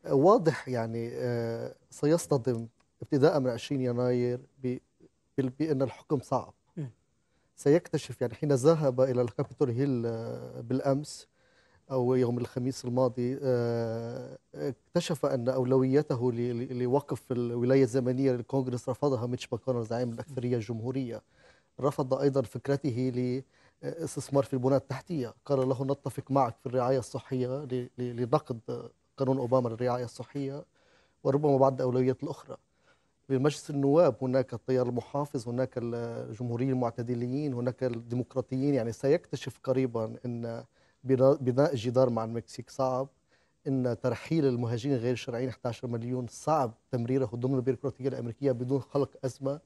واضح يعني آه، سيصطدم ابتداء من 20 يناير بأن الحكم صعب سيكتشف يعني حين ذهب إلى الكابيتول هيل آه، بالأمس أو يوم الخميس الماضي آه، اكتشف أن أولويته لوقف الولاية الزمنية للكونغرس رفضها ميتش ماكونر زعيم الأكثرية الجمهورية رفض أيضا فكرته لاستثمار في البنى التحتية قال له نتفق معك في الرعاية الصحية لنقد قانون أوباما للرعاية الصحية وربما بعض الأولويات الأخرى بمجلس النواب هناك التيار المحافظ هناك الجمهوريين المعتدلين هناك الديمقراطيين يعني سيكتشف قريبا أن بناء جدار مع المكسيك صعب ان ترحيل المهاجرين غير الشرعيين 11 مليون صعب تمريره ضمن البيروقراطيه الامريكيه بدون خلق ازمه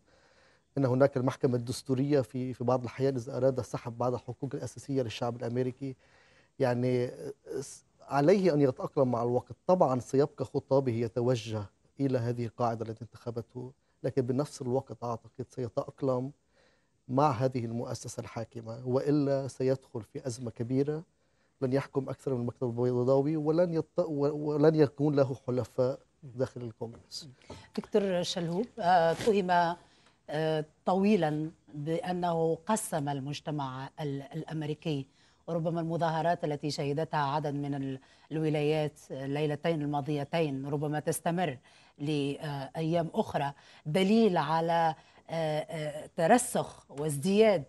ان هناك المحكمه الدستوريه في في بعض الاحيان اذا اراد سحب بعض الحقوق الاساسيه للشعب الامريكي يعني عليه أن يتأقلم مع الوقت طبعا سيبقى خطابه يتوجه إلى هذه القاعدة التي انتخبته لكن بنفس الوقت أعتقد سيتأقلم مع هذه المؤسسة الحاكمة وإلا سيدخل في أزمة كبيرة لن يحكم أكثر من المكتب البيضاوي ولن, يط... ولن يكون له حلفاء داخل الكونغرس دكتور شلهوب اتهم آه، آه، طويلا بأنه قسم المجتمع الأمريكي وربما المظاهرات التي شهدتها عدد من الولايات الليلتين الماضيتين ربما تستمر لأيام أخرى دليل على آه، آه، ترسخ وازدياد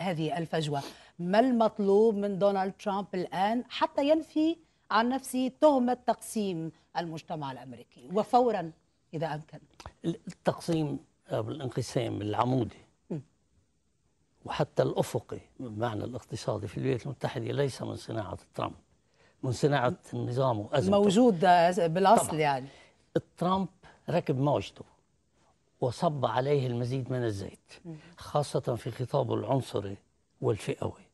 هذه الفجوة ما المطلوب من دونالد ترامب الآن حتى ينفي عن نفسه تهمة تقسيم المجتمع الأمريكي وفورا إذا أمكن التقسيم او الانقسام العمودي وحتى الأفقي بمعنى الاقتصادي في الولايات المتحدة ليس من صناعة ترامب من صناعة نظامه وازمته موجود بالأصل طبعا. يعني ترامب ركب موجته وصب عليه المزيد من الزيت خاصة في خطابه العنصري والفئوي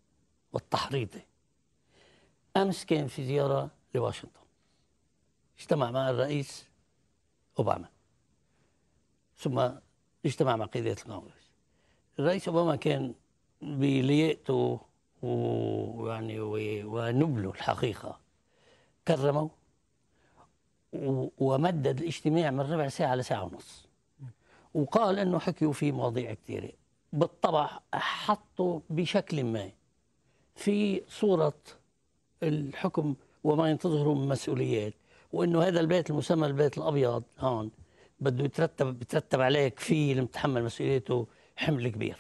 والتحريضي أمس كان في زيارة لواشنطن اجتمع مع الرئيس أوباما ثم اجتمع مع قيادات الأمر الرئيس اوباما كان بلياقته ويعني ونبله الحقيقه كرمه ومدد الاجتماع من ربع ساعه لساعه ونص وقال انه حكيوا في مواضيع كثيره بالطبع حطوا بشكل ما في صوره الحكم وما ينتظره من مسؤوليات وانه هذا البيت المسمى البيت الابيض هون بده يترتب بترتب عليه كفيل متحمل مسؤوليته حمل كبير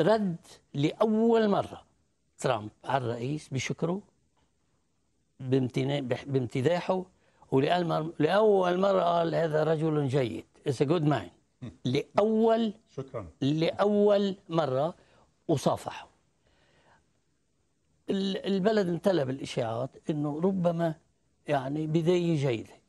رد لأول مرة ترامب على الرئيس بشكره بامتداحه ولأول مرة قال هذا رجل جيد It's a good man لأول شكرا لأول مرة وصافحه البلد امتلأ بالإشاعات أنه ربما يعني بداية جيدة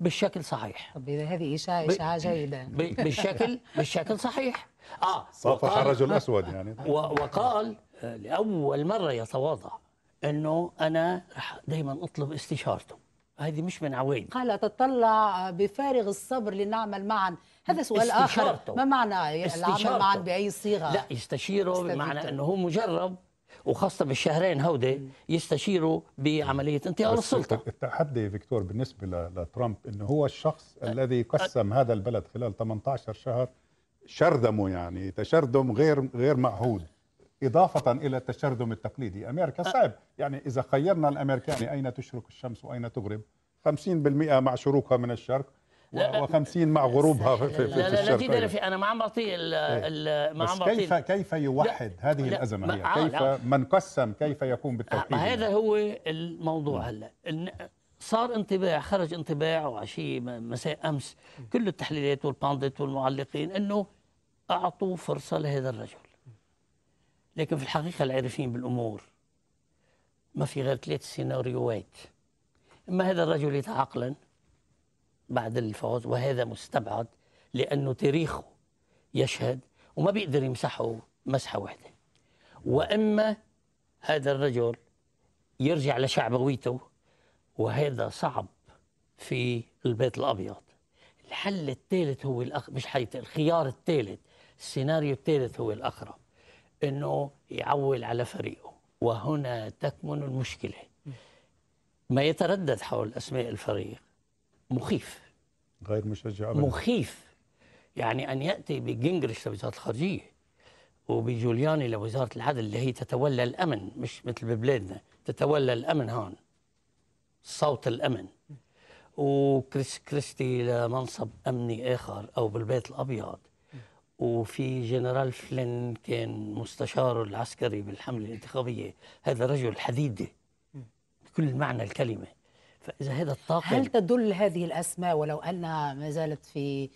بالشكل صحيح طب اذا هذه اشاعه اشاعه جيده بالشكل بالشكل صحيح اه صافح الرجل الاسود يعني وقال آه، لاول مره يتواضع انه انا رح دائما اطلب استشارته هذه مش من عوين قال اتطلع بفارغ الصبر لنعمل معا هذا سؤال اخر ما معنى العمل معا باي صيغه لا يستشيره بمعنى انه هو مجرب وخاصه بالشهرين هودي يستشيروا بعمليه انتقال السلطه التحدي فيكتور بالنسبه لترامب انه هو الشخص أه الذي قسم أه هذا البلد خلال 18 شهر شردمه يعني تشردم غير غير معهود إضافة إلى التشردم التقليدي أمريكا صعب يعني إذا خيرنا الأمريكان أين تشرق الشمس وأين تغرب 50% مع شروقها من الشرق و50 مع غروبها في, في, في لا لا لا في انا ما عم بعطي إيه. ما عم كيف كيف يوحد لا هذه لا الازمه هي آه، كيف من قسم كيف يقوم بالتوحيد آه، آه، هذا هو الموضوع هلا صار انطباع خرج انطباع وعشي مساء امس كل التحليلات والباندت والمعلقين انه اعطوا فرصه لهذا الرجل لكن في الحقيقه العارفين بالامور ما في غير ثلاث سيناريوهات اما هذا الرجل يتعقلن بعد الفوز وهذا مستبعد لأنه تاريخه يشهد وما بيقدر يمسحه مسحة واحدة وإما هذا الرجل يرجع لشعبويته وهذا صعب في البيت الأبيض الحل الثالث هو الأخ مش حيث الخيار الثالث السيناريو الثالث هو الأقرب أنه يعول على فريقه وهنا تكمن المشكلة ما يتردد حول أسماء الفريق مخيف غير مشجع أبدا. مخيف يعني أن يأتي بجنجرش لوزارة الخارجية وبجولياني لوزارة العدل اللي هي تتولى الأمن مش مثل ببلادنا تتولى الأمن هون صوت الأمن وكريس كريستي لمنصب أمني آخر أو بالبيت الأبيض وفي جنرال فلين كان مستشاره العسكري بالحملة الانتخابية هذا رجل حديدة بكل معنى الكلمة فإذا هذا الطاقم هل تدل هذه الأسماء ولو أنها ما زالت في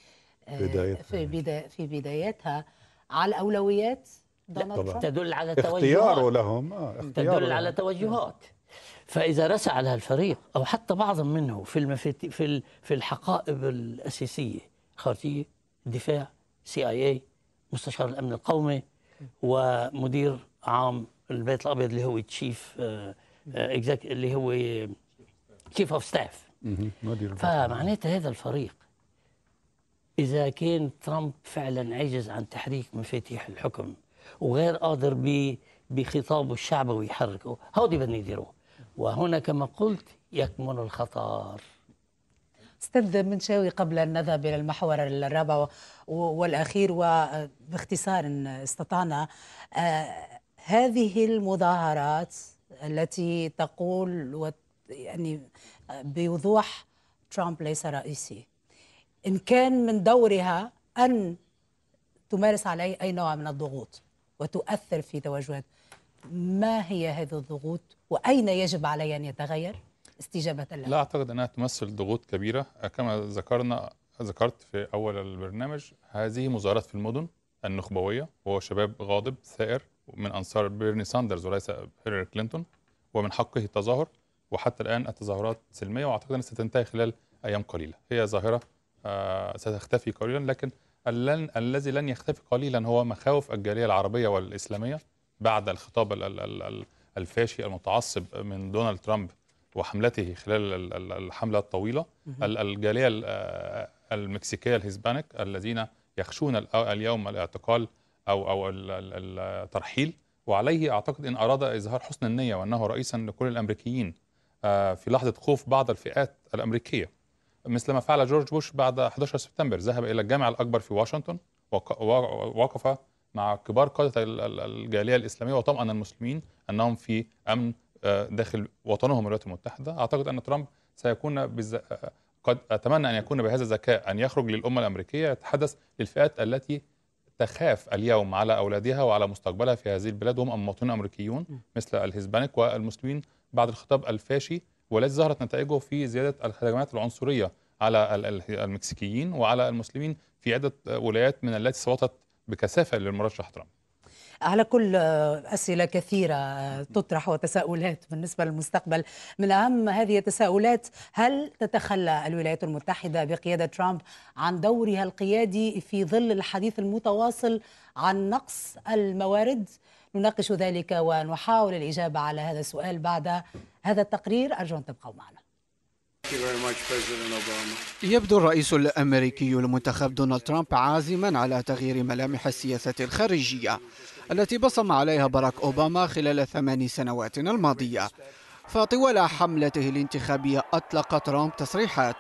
آه، بدايتها في, يعني. بدا في بدايتها على أولويات دونالد ترامب تدل على توجهات اختياره لهم آه اختياره تدل لهم. على توجهات فإذا رسع لها الفريق أو حتى بعض منه في في في الحقائب الأساسية خارجية دفاع سي اي اي مستشار الأمن القومي ومدير عام البيت الأبيض اللي هو تشيف آه، آه، اللي هو تشيف اوف ستاف فمعناتها هذا الفريق اذا كان ترامب فعلا عجز عن تحريك مفاتيح الحكم وغير قادر ب بخطابه الشعبوي يحركه هودي بدنا يديروه وهنا كما قلت يكمن الخطر استاذ منشاوي قبل ان نذهب الى المحور الرابع والاخير وباختصار ان استطعنا آه، هذه المظاهرات التي تقول وت يعني بوضوح ترامب ليس رئيسي إن كان من دورها أن تمارس عليه أي نوع من الضغوط وتؤثر في توجهات ما هي هذه الضغوط وأين يجب علي أن يتغير استجابة لها لا أعتقد أنها تمثل ضغوط كبيرة كما ذكرنا ذكرت في أول البرنامج هذه مظاهرات في المدن النخبوية وهو شباب غاضب ثائر من أنصار بيرني ساندرز وليس هيلاري كلينتون ومن حقه التظاهر وحتى الآن التظاهرات سلمية وأعتقد أنها ستنتهي خلال أيام قليلة هي ظاهرة آه، ستختفي قليلا لكن اللن الذي لن يختفي قليلا هو مخاوف الجالية العربية والإسلامية بعد الخطاب الفاشي المتعصب من دونالد ترامب وحملته خلال الحملة الطويلة الجالية آه، المكسيكية الهسبانيك الذين يخشون اليوم الاعتقال أو أو الترحيل وعليه أعتقد إن أراد إظهار حسن النية وأنه رئيسا لكل الأمريكيين آه، في لحظة خوف بعض الفئات الأمريكية مثل ما فعل جورج بوش بعد 11 سبتمبر ذهب إلى الجامع الأكبر في واشنطن ووقف مع كبار قادة الجالية الإسلامية وطمأن المسلمين أنهم في أمن آه، داخل وطنهم الولايات المتحدة أعتقد أن ترامب سيكون بز... آه، قد أتمنى أن يكون بهذا الذكاء أن يخرج للأمة الأمريكية يتحدث للفئات التي تخاف اليوم على أولادها وعلى مستقبلها في هذه البلاد وهم مواطنون أمريكيون مثل الهسبانيك والمسلمين بعد الخطاب الفاشي والذي ظهرت نتائجه في زيادة الهجمات العنصرية على المكسيكيين وعلى المسلمين في عدة ولايات من التي صوتت بكثافة للمرشح ترامب على كل أسئلة كثيرة تطرح وتساؤلات بالنسبة للمستقبل من أهم هذه التساؤلات هل تتخلى الولايات المتحدة بقيادة ترامب عن دورها القيادي في ظل الحديث المتواصل عن نقص الموارد نناقش ذلك ونحاول الإجابة على هذا السؤال بعد هذا التقرير أرجو أن تبقوا معنا يبدو الرئيس الامريكي المنتخب دونالد ترامب عازما على تغيير ملامح السياسه الخارجيه التي بصم عليها باراك اوباما خلال الثمان سنوات الماضيه فطوال حملته الانتخابيه اطلق ترامب تصريحات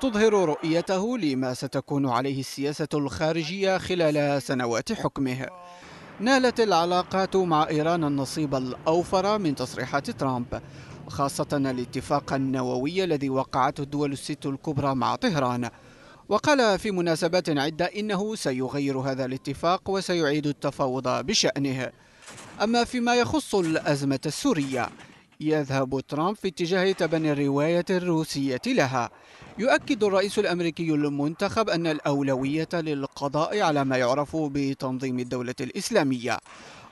تظهر رؤيته لما ستكون عليه السياسه الخارجيه خلال سنوات حكمه نالت العلاقات مع إيران النصيب الأوفر من تصريحات ترامب وخاصة الاتفاق النووي الذي وقعته الدول الست الكبرى مع طهران وقال في مناسبات عدة إنه سيغير هذا الاتفاق وسيعيد التفاوض بشأنه أما فيما يخص الأزمة السورية يذهب ترامب في اتجاه تبني الرواية الروسية لها يؤكد الرئيس الأمريكي المنتخب أن الأولوية للقضاء على ما يعرف بتنظيم الدولة الإسلامية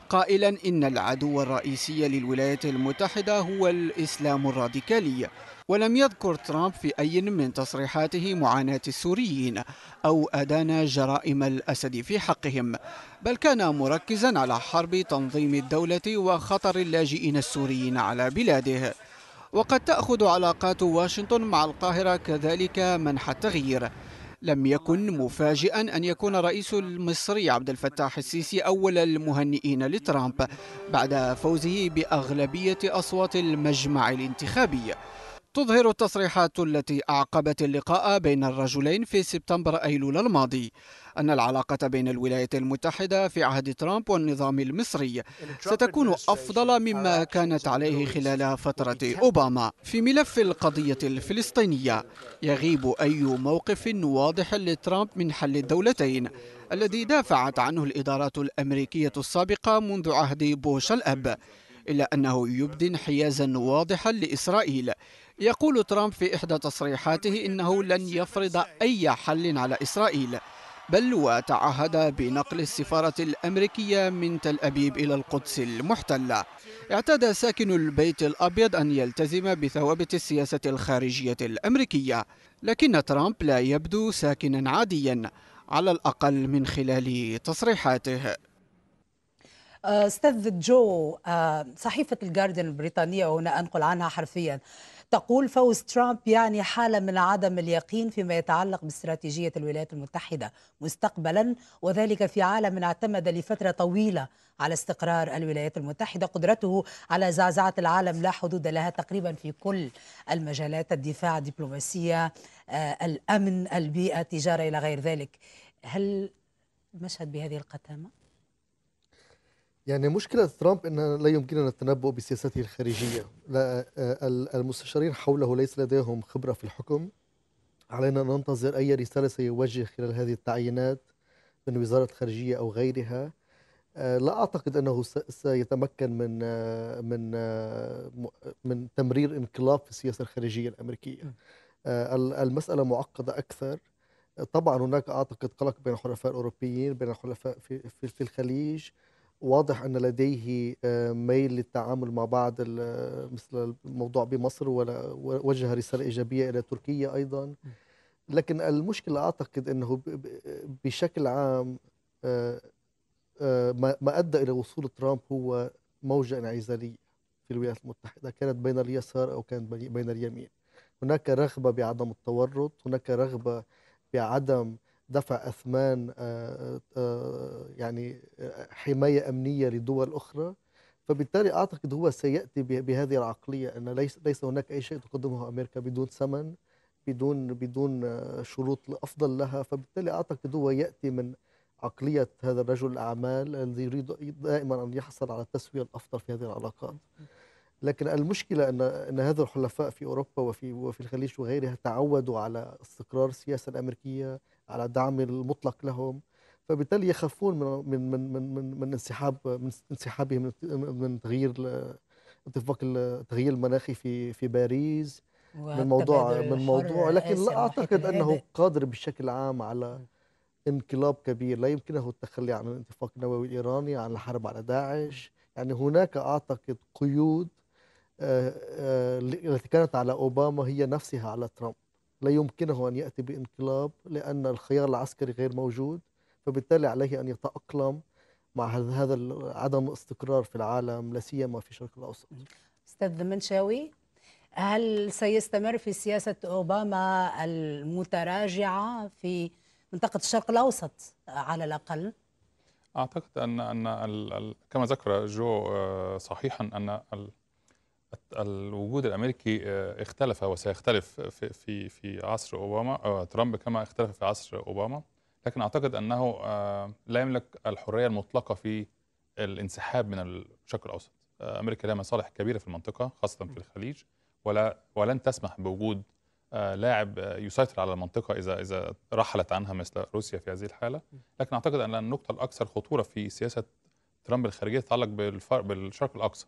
قائلا إن العدو الرئيسي للولايات المتحدة هو الإسلام الراديكالي ولم يذكر ترامب في أي من تصريحاته معاناة السوريين أو أدان جرائم الأسد في حقهم بل كان مركزا على حرب تنظيم الدولة وخطر اللاجئين السوريين على بلاده وقد تأخذ علاقات واشنطن مع القاهرة كذلك منح التغيير لم يكن مفاجئا أن يكون رئيس المصري عبد الفتاح السيسي أول المهنئين لترامب بعد فوزه بأغلبية أصوات المجمع الانتخابي تظهر التصريحات التي أعقبت اللقاء بين الرجلين في سبتمبر أيلول الماضي أن العلاقة بين الولايات المتحدة في عهد ترامب والنظام المصري ستكون أفضل مما كانت عليه خلال فترة أوباما في ملف القضية الفلسطينية يغيب أي موقف واضح لترامب من حل الدولتين الذي دافعت عنه الإدارات الأمريكية السابقة منذ عهد بوش الأب إلا أنه يبدي انحيازا واضحا لإسرائيل يقول ترامب في إحدى تصريحاته إنه لن يفرض أي حل على إسرائيل بل وتعهد بنقل السفارة الأمريكية من تل أبيب إلى القدس المحتلة اعتاد ساكن البيت الأبيض أن يلتزم بثوابت السياسة الخارجية الأمريكية لكن ترامب لا يبدو ساكنا عاديا على الأقل من خلال تصريحاته استاذ جو آه، صحيفه الجارديان البريطانيه وهنا انقل عنها حرفيا تقول فوز ترامب يعني حالة من عدم اليقين فيما يتعلق باستراتيجية الولايات المتحدة مستقبلا وذلك في عالم اعتمد لفترة طويلة على استقرار الولايات المتحدة قدرته على زعزعة العالم لا حدود لها تقريبا في كل المجالات الدفاع الدبلوماسية آه، الأمن البيئة التجارة إلى غير ذلك هل المشهد بهذه القتامة؟ يعني مشكلة ترامب أنه لا يمكننا التنبؤ بسياسته الخارجية المستشارين حوله ليس لديهم خبرة في الحكم علينا أن ننتظر أي رسالة سيوجه خلال هذه التعيينات من وزارة الخارجية أو غيرها لا أعتقد أنه سيتمكن من من من تمرير انقلاب في السياسة الخارجية الأمريكية المسألة معقدة أكثر طبعا هناك أعتقد قلق بين الحلفاء الأوروبيين بين الحلفاء في الخليج واضح ان لديه آه، ميل للتعامل مع بعض آه، مثل الموضوع بمصر ووجه رساله ايجابيه الى تركيا ايضا لكن المشكله اعتقد انه بشكل عام آه، ما ادى الى وصول ترامب هو موجه انعزاليه في الولايات المتحده كانت بين اليسار او كانت بين اليمين هناك رغبه بعدم التورط هناك رغبه بعدم دفع أثمان آه، آه، آه، يعني حماية أمنية لدول أخرى فبالتالي أعتقد هو سيأتي بهذه العقلية أن ليس, ليس هناك أي شيء تقدمه أمريكا بدون ثمن بدون بدون شروط أفضل لها فبالتالي أعتقد هو يأتي من عقلية هذا الرجل الأعمال الذي يريد دائما أن يحصل على التسوية الأفضل في هذه العلاقات لكن المشكلة أن أن هذا الحلفاء في أوروبا وفي وفي الخليج وغيرها تعودوا على استقرار السياسة الأمريكية على الدعم المطلق لهم فبالتالي يخافون من من من من من, من انسحاب من انسحابهم من تغيير اتفاق التغيير المناخي في في باريس من موضوع من موضوع لكن لا اعتقد انه قادر بشكل عام على انقلاب كبير لا يمكنه التخلي عن الاتفاق النووي الايراني عن الحرب على داعش يعني هناك اعتقد قيود آه، آه، التي كانت على اوباما هي نفسها على ترامب لا يمكنه أن يأتي بانقلاب لأن الخيار العسكري غير موجود فبالتالي عليه أن يتأقلم مع هذا عدم استقرار في العالم لا سيما في الشرق الأوسط أستاذ منشاوي هل سيستمر في سياسة أوباما المتراجعة في منطقة الشرق الأوسط على الأقل؟ أعتقد أن أن كما ذكر جو آه، صحيحا أن الوجود الامريكي آه، اختلف وسيختلف في في في عصر اوباما أو آه، ترامب كما اختلف في عصر اوباما لكن اعتقد انه آه، لا يملك الحريه المطلقه في الانسحاب من الشرق الاوسط امريكا لها مصالح كبيره في المنطقه خاصه في الخليج ولا ولن تسمح بوجود لاعب يسيطر على المنطقه اذا اذا رحلت عنها مثل روسيا في هذه الحاله لكن اعتقد ان النقطه الاكثر خطوره في سياسه ترامب الخارجيه تتعلق بالشرق الاقصى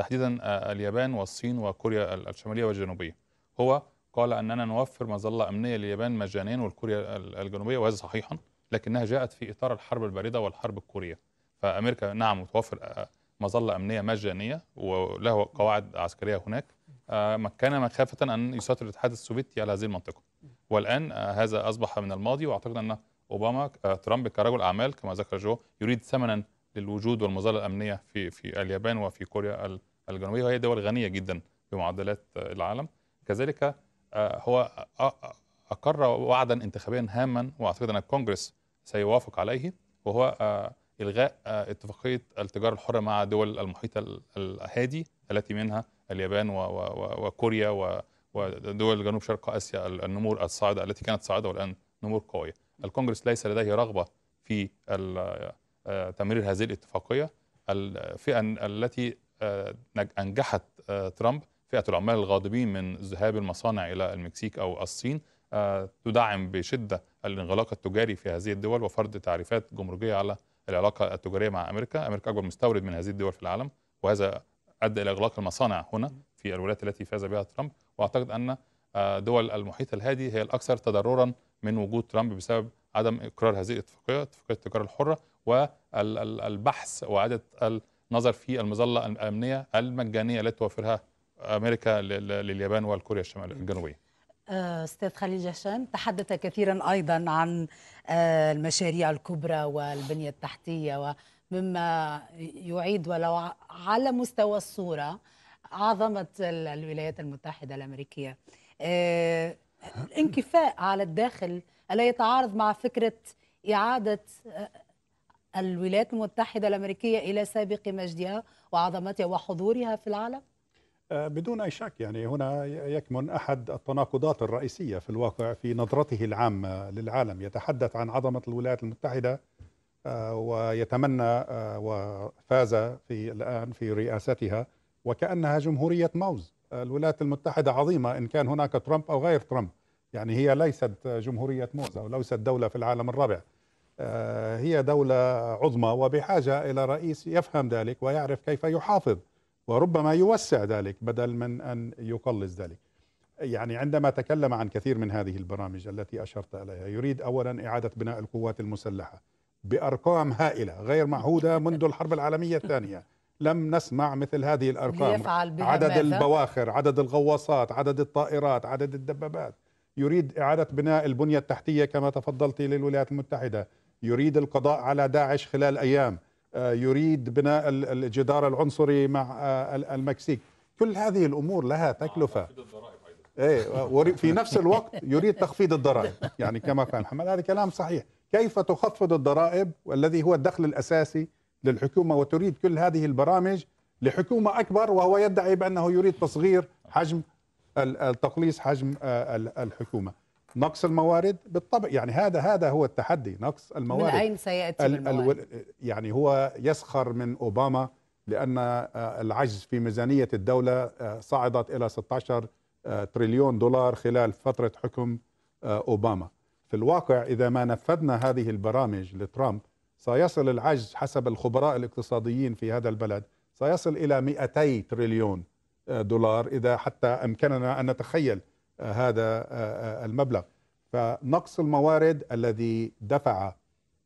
تحديدا آه، اليابان والصين وكوريا الشمالية والجنوبية هو قال أننا نوفر مظلة أمنية لليابان مجانيا والكوريا الجنوبية وهذا صحيحا لكنها جاءت في إطار الحرب الباردة والحرب الكورية فأمريكا نعم توفر آه، مظلة أمنية مجانية وله قواعد عسكرية هناك آه، مكنها مخافة أن يسيطر الاتحاد السوفيتي على هذه المنطقة والآن هذا أصبح من الماضي وأعتقد أن أوباما ترامب كرجل أعمال كما ذكر جو يريد ثمنا للوجود والمظلة الأمنية في في اليابان وفي كوريا الجنوبيه وهي دول غنيه جدا بمعدلات العالم كذلك آه، هو آه، آه، اقر وعدا انتخابيا هاما واعتقد ان الكونجرس سيوافق عليه وهو الغاء اتفاقيه التجاره الحره مع دول المحيط الهادي التي منها اليابان وكوريا ودول جنوب شرق اسيا النمور الصاعده التي كانت صاعده والان نمور قويه. الكونجرس ليس لديه رغبه في تمرير هذه الاتفاقيه الفئه التي آه، أنجحت آه، ترامب فئة العمال الغاضبين من ذهاب المصانع إلى المكسيك أو الصين آه، تدعم بشدة الانغلاق التجاري في هذه الدول وفرض تعريفات جمركية على العلاقة التجارية مع أمريكا أمريكا أكبر مستورد من هذه الدول في العالم وهذا أدى إلى إغلاق المصانع هنا في الولايات التي فاز بها ترامب وأعتقد أن دول المحيط الهادي هي الأكثر تضررا من وجود ترامب بسبب عدم إقرار هذه الاتفاقية اتفاقية التجارة الحرة والبحث وإعادة نظر في المظله الامنيه المجانيه التي توفرها امريكا لليابان والكوريا الشماليه الجنوبيه آه، استاذ خليل جهشان تحدث كثيرا ايضا عن آه، المشاريع الكبرى والبنيه التحتيه ومما يعيد ولو على مستوى الصوره عظمه الولايات المتحده الامريكيه الانكفاء آه، على الداخل الا يتعارض مع فكره اعاده الولايات المتحدة الأمريكية إلى سابق مجدها وعظمتها وحضورها في العالم؟ آه، بدون أي شك يعني هنا يكمن أحد التناقضات الرئيسية في الواقع في نظرته العامة للعالم يتحدث عن عظمة الولايات المتحدة آه، ويتمنى آه، وفاز في الآن في رئاستها وكأنها جمهورية موز الولايات المتحدة عظيمة إن كان هناك ترامب أو غير ترامب يعني هي ليست جمهورية موز أو ليست دولة في العالم الرابع آه، هي دولة عظمى وبحاجة إلى رئيس يفهم ذلك ويعرف كيف يحافظ وربما يوسع ذلك بدل من أن يقلص ذلك يعني عندما تكلم عن كثير من هذه البرامج التي أشرت إليها يريد أولا إعادة بناء القوات المسلحة بأرقام هائلة غير معهودة منذ الحرب العالمية الثانية لم نسمع مثل هذه الأرقام عدد البواخر عدد الغواصات عدد الطائرات عدد الدبابات يريد إعادة بناء البنية التحتية كما تفضلت للولايات المتحدة يريد القضاء على داعش خلال أيام آه، يريد بناء الجدار العنصري مع آه، المكسيك كل هذه الأمور لها آه، تكلفة ايه وفي نفس الوقت يريد تخفيض الضرائب يعني كما قال محمد هذا كلام صحيح كيف تخفض الضرائب والذي هو الدخل الأساسي للحكومة وتريد كل هذه البرامج لحكومة أكبر وهو يدعي بأنه يريد تصغير حجم تقليص حجم الحكومة نقص الموارد بالطبع يعني هذا هذا هو التحدي نقص الموارد من أين سيأتي ال الموارد؟ يعني هو يسخر من أوباما لأن آه، العجز في ميزانية الدولة آه، صعدت إلى 16 آه، تريليون دولار خلال فترة حكم أوباما في الواقع إذا ما نفذنا هذه البرامج لترامب سيصل العجز حسب الخبراء الاقتصاديين في هذا البلد سيصل إلى 200 تريليون دولار إذا حتى أمكننا أن نتخيل هذا آه، آه، المبلغ فنقص الموارد الذي دفع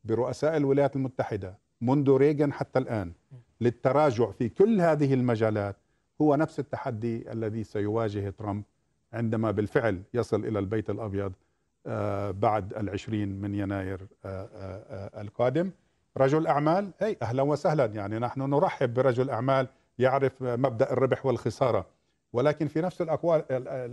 برؤساء الولايات المتحدة منذ ريغن حتى الآن للتراجع في كل هذه المجالات هو نفس التحدي الذي سيواجه ترامب عندما بالفعل يصل إلى البيت الأبيض آه، بعد العشرين من يناير القادم رجل أعمال أي أهلا وسهلا يعني نحن نرحب برجل أعمال يعرف مبدأ الربح والخسارة ولكن في نفس الأقوال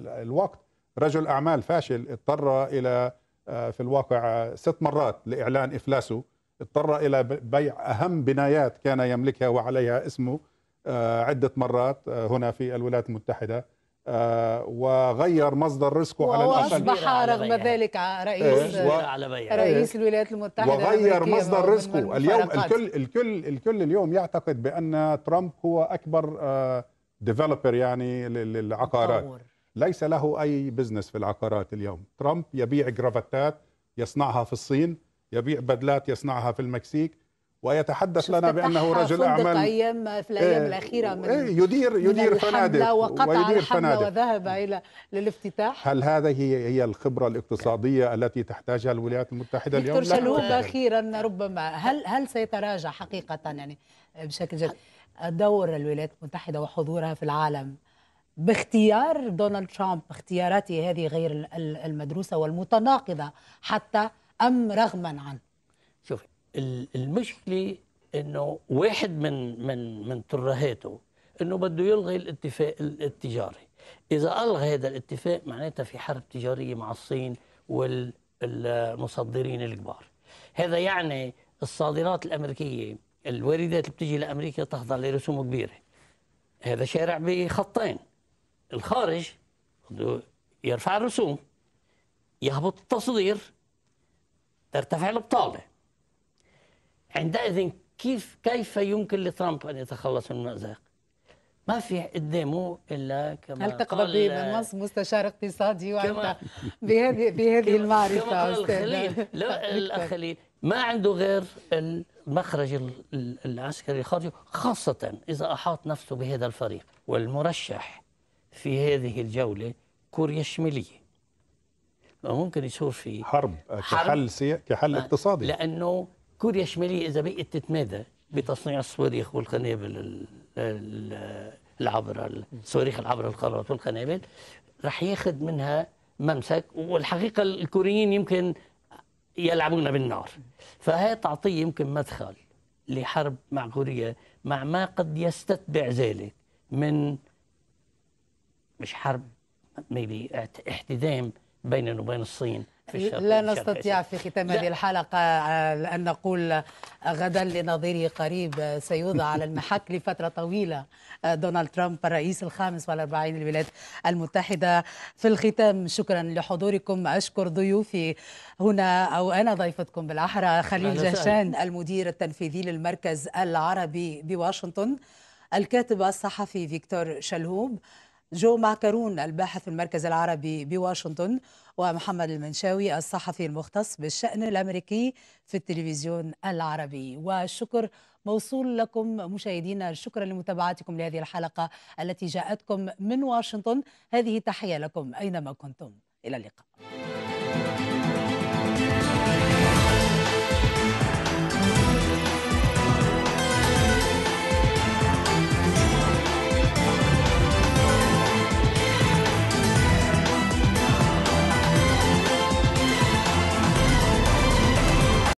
الوقت رجل أعمال فاشل اضطر إلى آه، في الواقع ست مرات لإعلان إفلاسه اضطر إلى بيع أهم بنايات كان يملكها وعليها اسمه آه، عدة مرات آه، هنا في الولايات المتحدة وغير مصدر رزقه على الاقل واصبح رغم ذلك رئيس و... رئيس الولايات المتحده وغير مصدر رزقه اليوم الكل الكل الكل اليوم يعتقد بان ترامب هو اكبر ديفلوبر يعني للعقارات ليس له أي بزنس في العقارات اليوم ترامب يبيع جرافتات يصنعها في الصين يبيع بدلات يصنعها في المكسيك ويتحدث لنا بانه رجل اعمال ايام في الايام إيه، الاخيره من يدير إيه، يدير من فنادق وقطع ويدير فنادق وذهب الى للافتتاح هل هذه هي, الخبره الاقتصاديه التي تحتاجها الولايات المتحده اليوم دكتور شلوب اخيرا ربما هل هل سيتراجع حقيقه يعني بشكل جد دور الولايات المتحده وحضورها في العالم باختيار دونالد ترامب اختياراته هذه غير المدروسة والمتناقضة حتى أم رغما عنه شوف المشكلة أنه واحد من من من ترهاته أنه بده يلغي الاتفاق التجاري إذا ألغى هذا الاتفاق معناتها في حرب تجارية مع الصين والمصدرين الكبار هذا يعني الصادرات الأمريكية الواردات اللي بتجي لأمريكا تخضع لرسوم كبيرة هذا شارع بخطين الخارج يرفع الرسوم يهبط التصدير ترتفع البطالة عندئذ كيف كيف يمكن لترامب أن يتخلص من المأزق ما في قدامه الا كما هل تقبل بمنصب مستشار اقتصادي وانت بهذه بهذه المعرفه كما الخليل لا الاخ خليل ما عنده غير المخرج العسكري الخارجي خاصه اذا احاط نفسه بهذا الفريق والمرشح في هذه الجولة كوريا الشمالية ما ممكن يصير في حرب كحل سي... كحل آه، اقتصادي لأنه كوريا الشمالية إذا بقت تتمادى بتصنيع الصواريخ والقنابل العبر الصواريخ العبر القارات والقنابل رح ياخذ منها ممسك والحقيقة الكوريين يمكن يلعبون بالنار فهي تعطيه يمكن مدخل لحرب مع كوريا مع ما قد يستتبع ذلك من مش حرب ميبي احتدام بيننا وبين الصين في الشرق لا نستطيع في ختام هذه الحلقة أن نقول غدا لنظيره قريب سيوضع على المحك لفترة طويلة دونالد ترامب الرئيس الخامس والأربعين للولايات المتحدة في الختام شكرا لحضوركم أشكر ضيوفي هنا أو أنا ضيفتكم بالأحرى خليل جهشان المدير التنفيذي للمركز العربي بواشنطن الكاتب الصحفي فيكتور شلهوب جو معكرون الباحث المركز العربي بواشنطن ومحمد المنشاوي الصحفي المختص بالشأن الأمريكي في التلفزيون العربي والشكر موصول لكم مشاهدينا شكرا لمتابعتكم لهذه الحلقة التي جاءتكم من واشنطن هذه تحية لكم أينما كنتم إلى اللقاء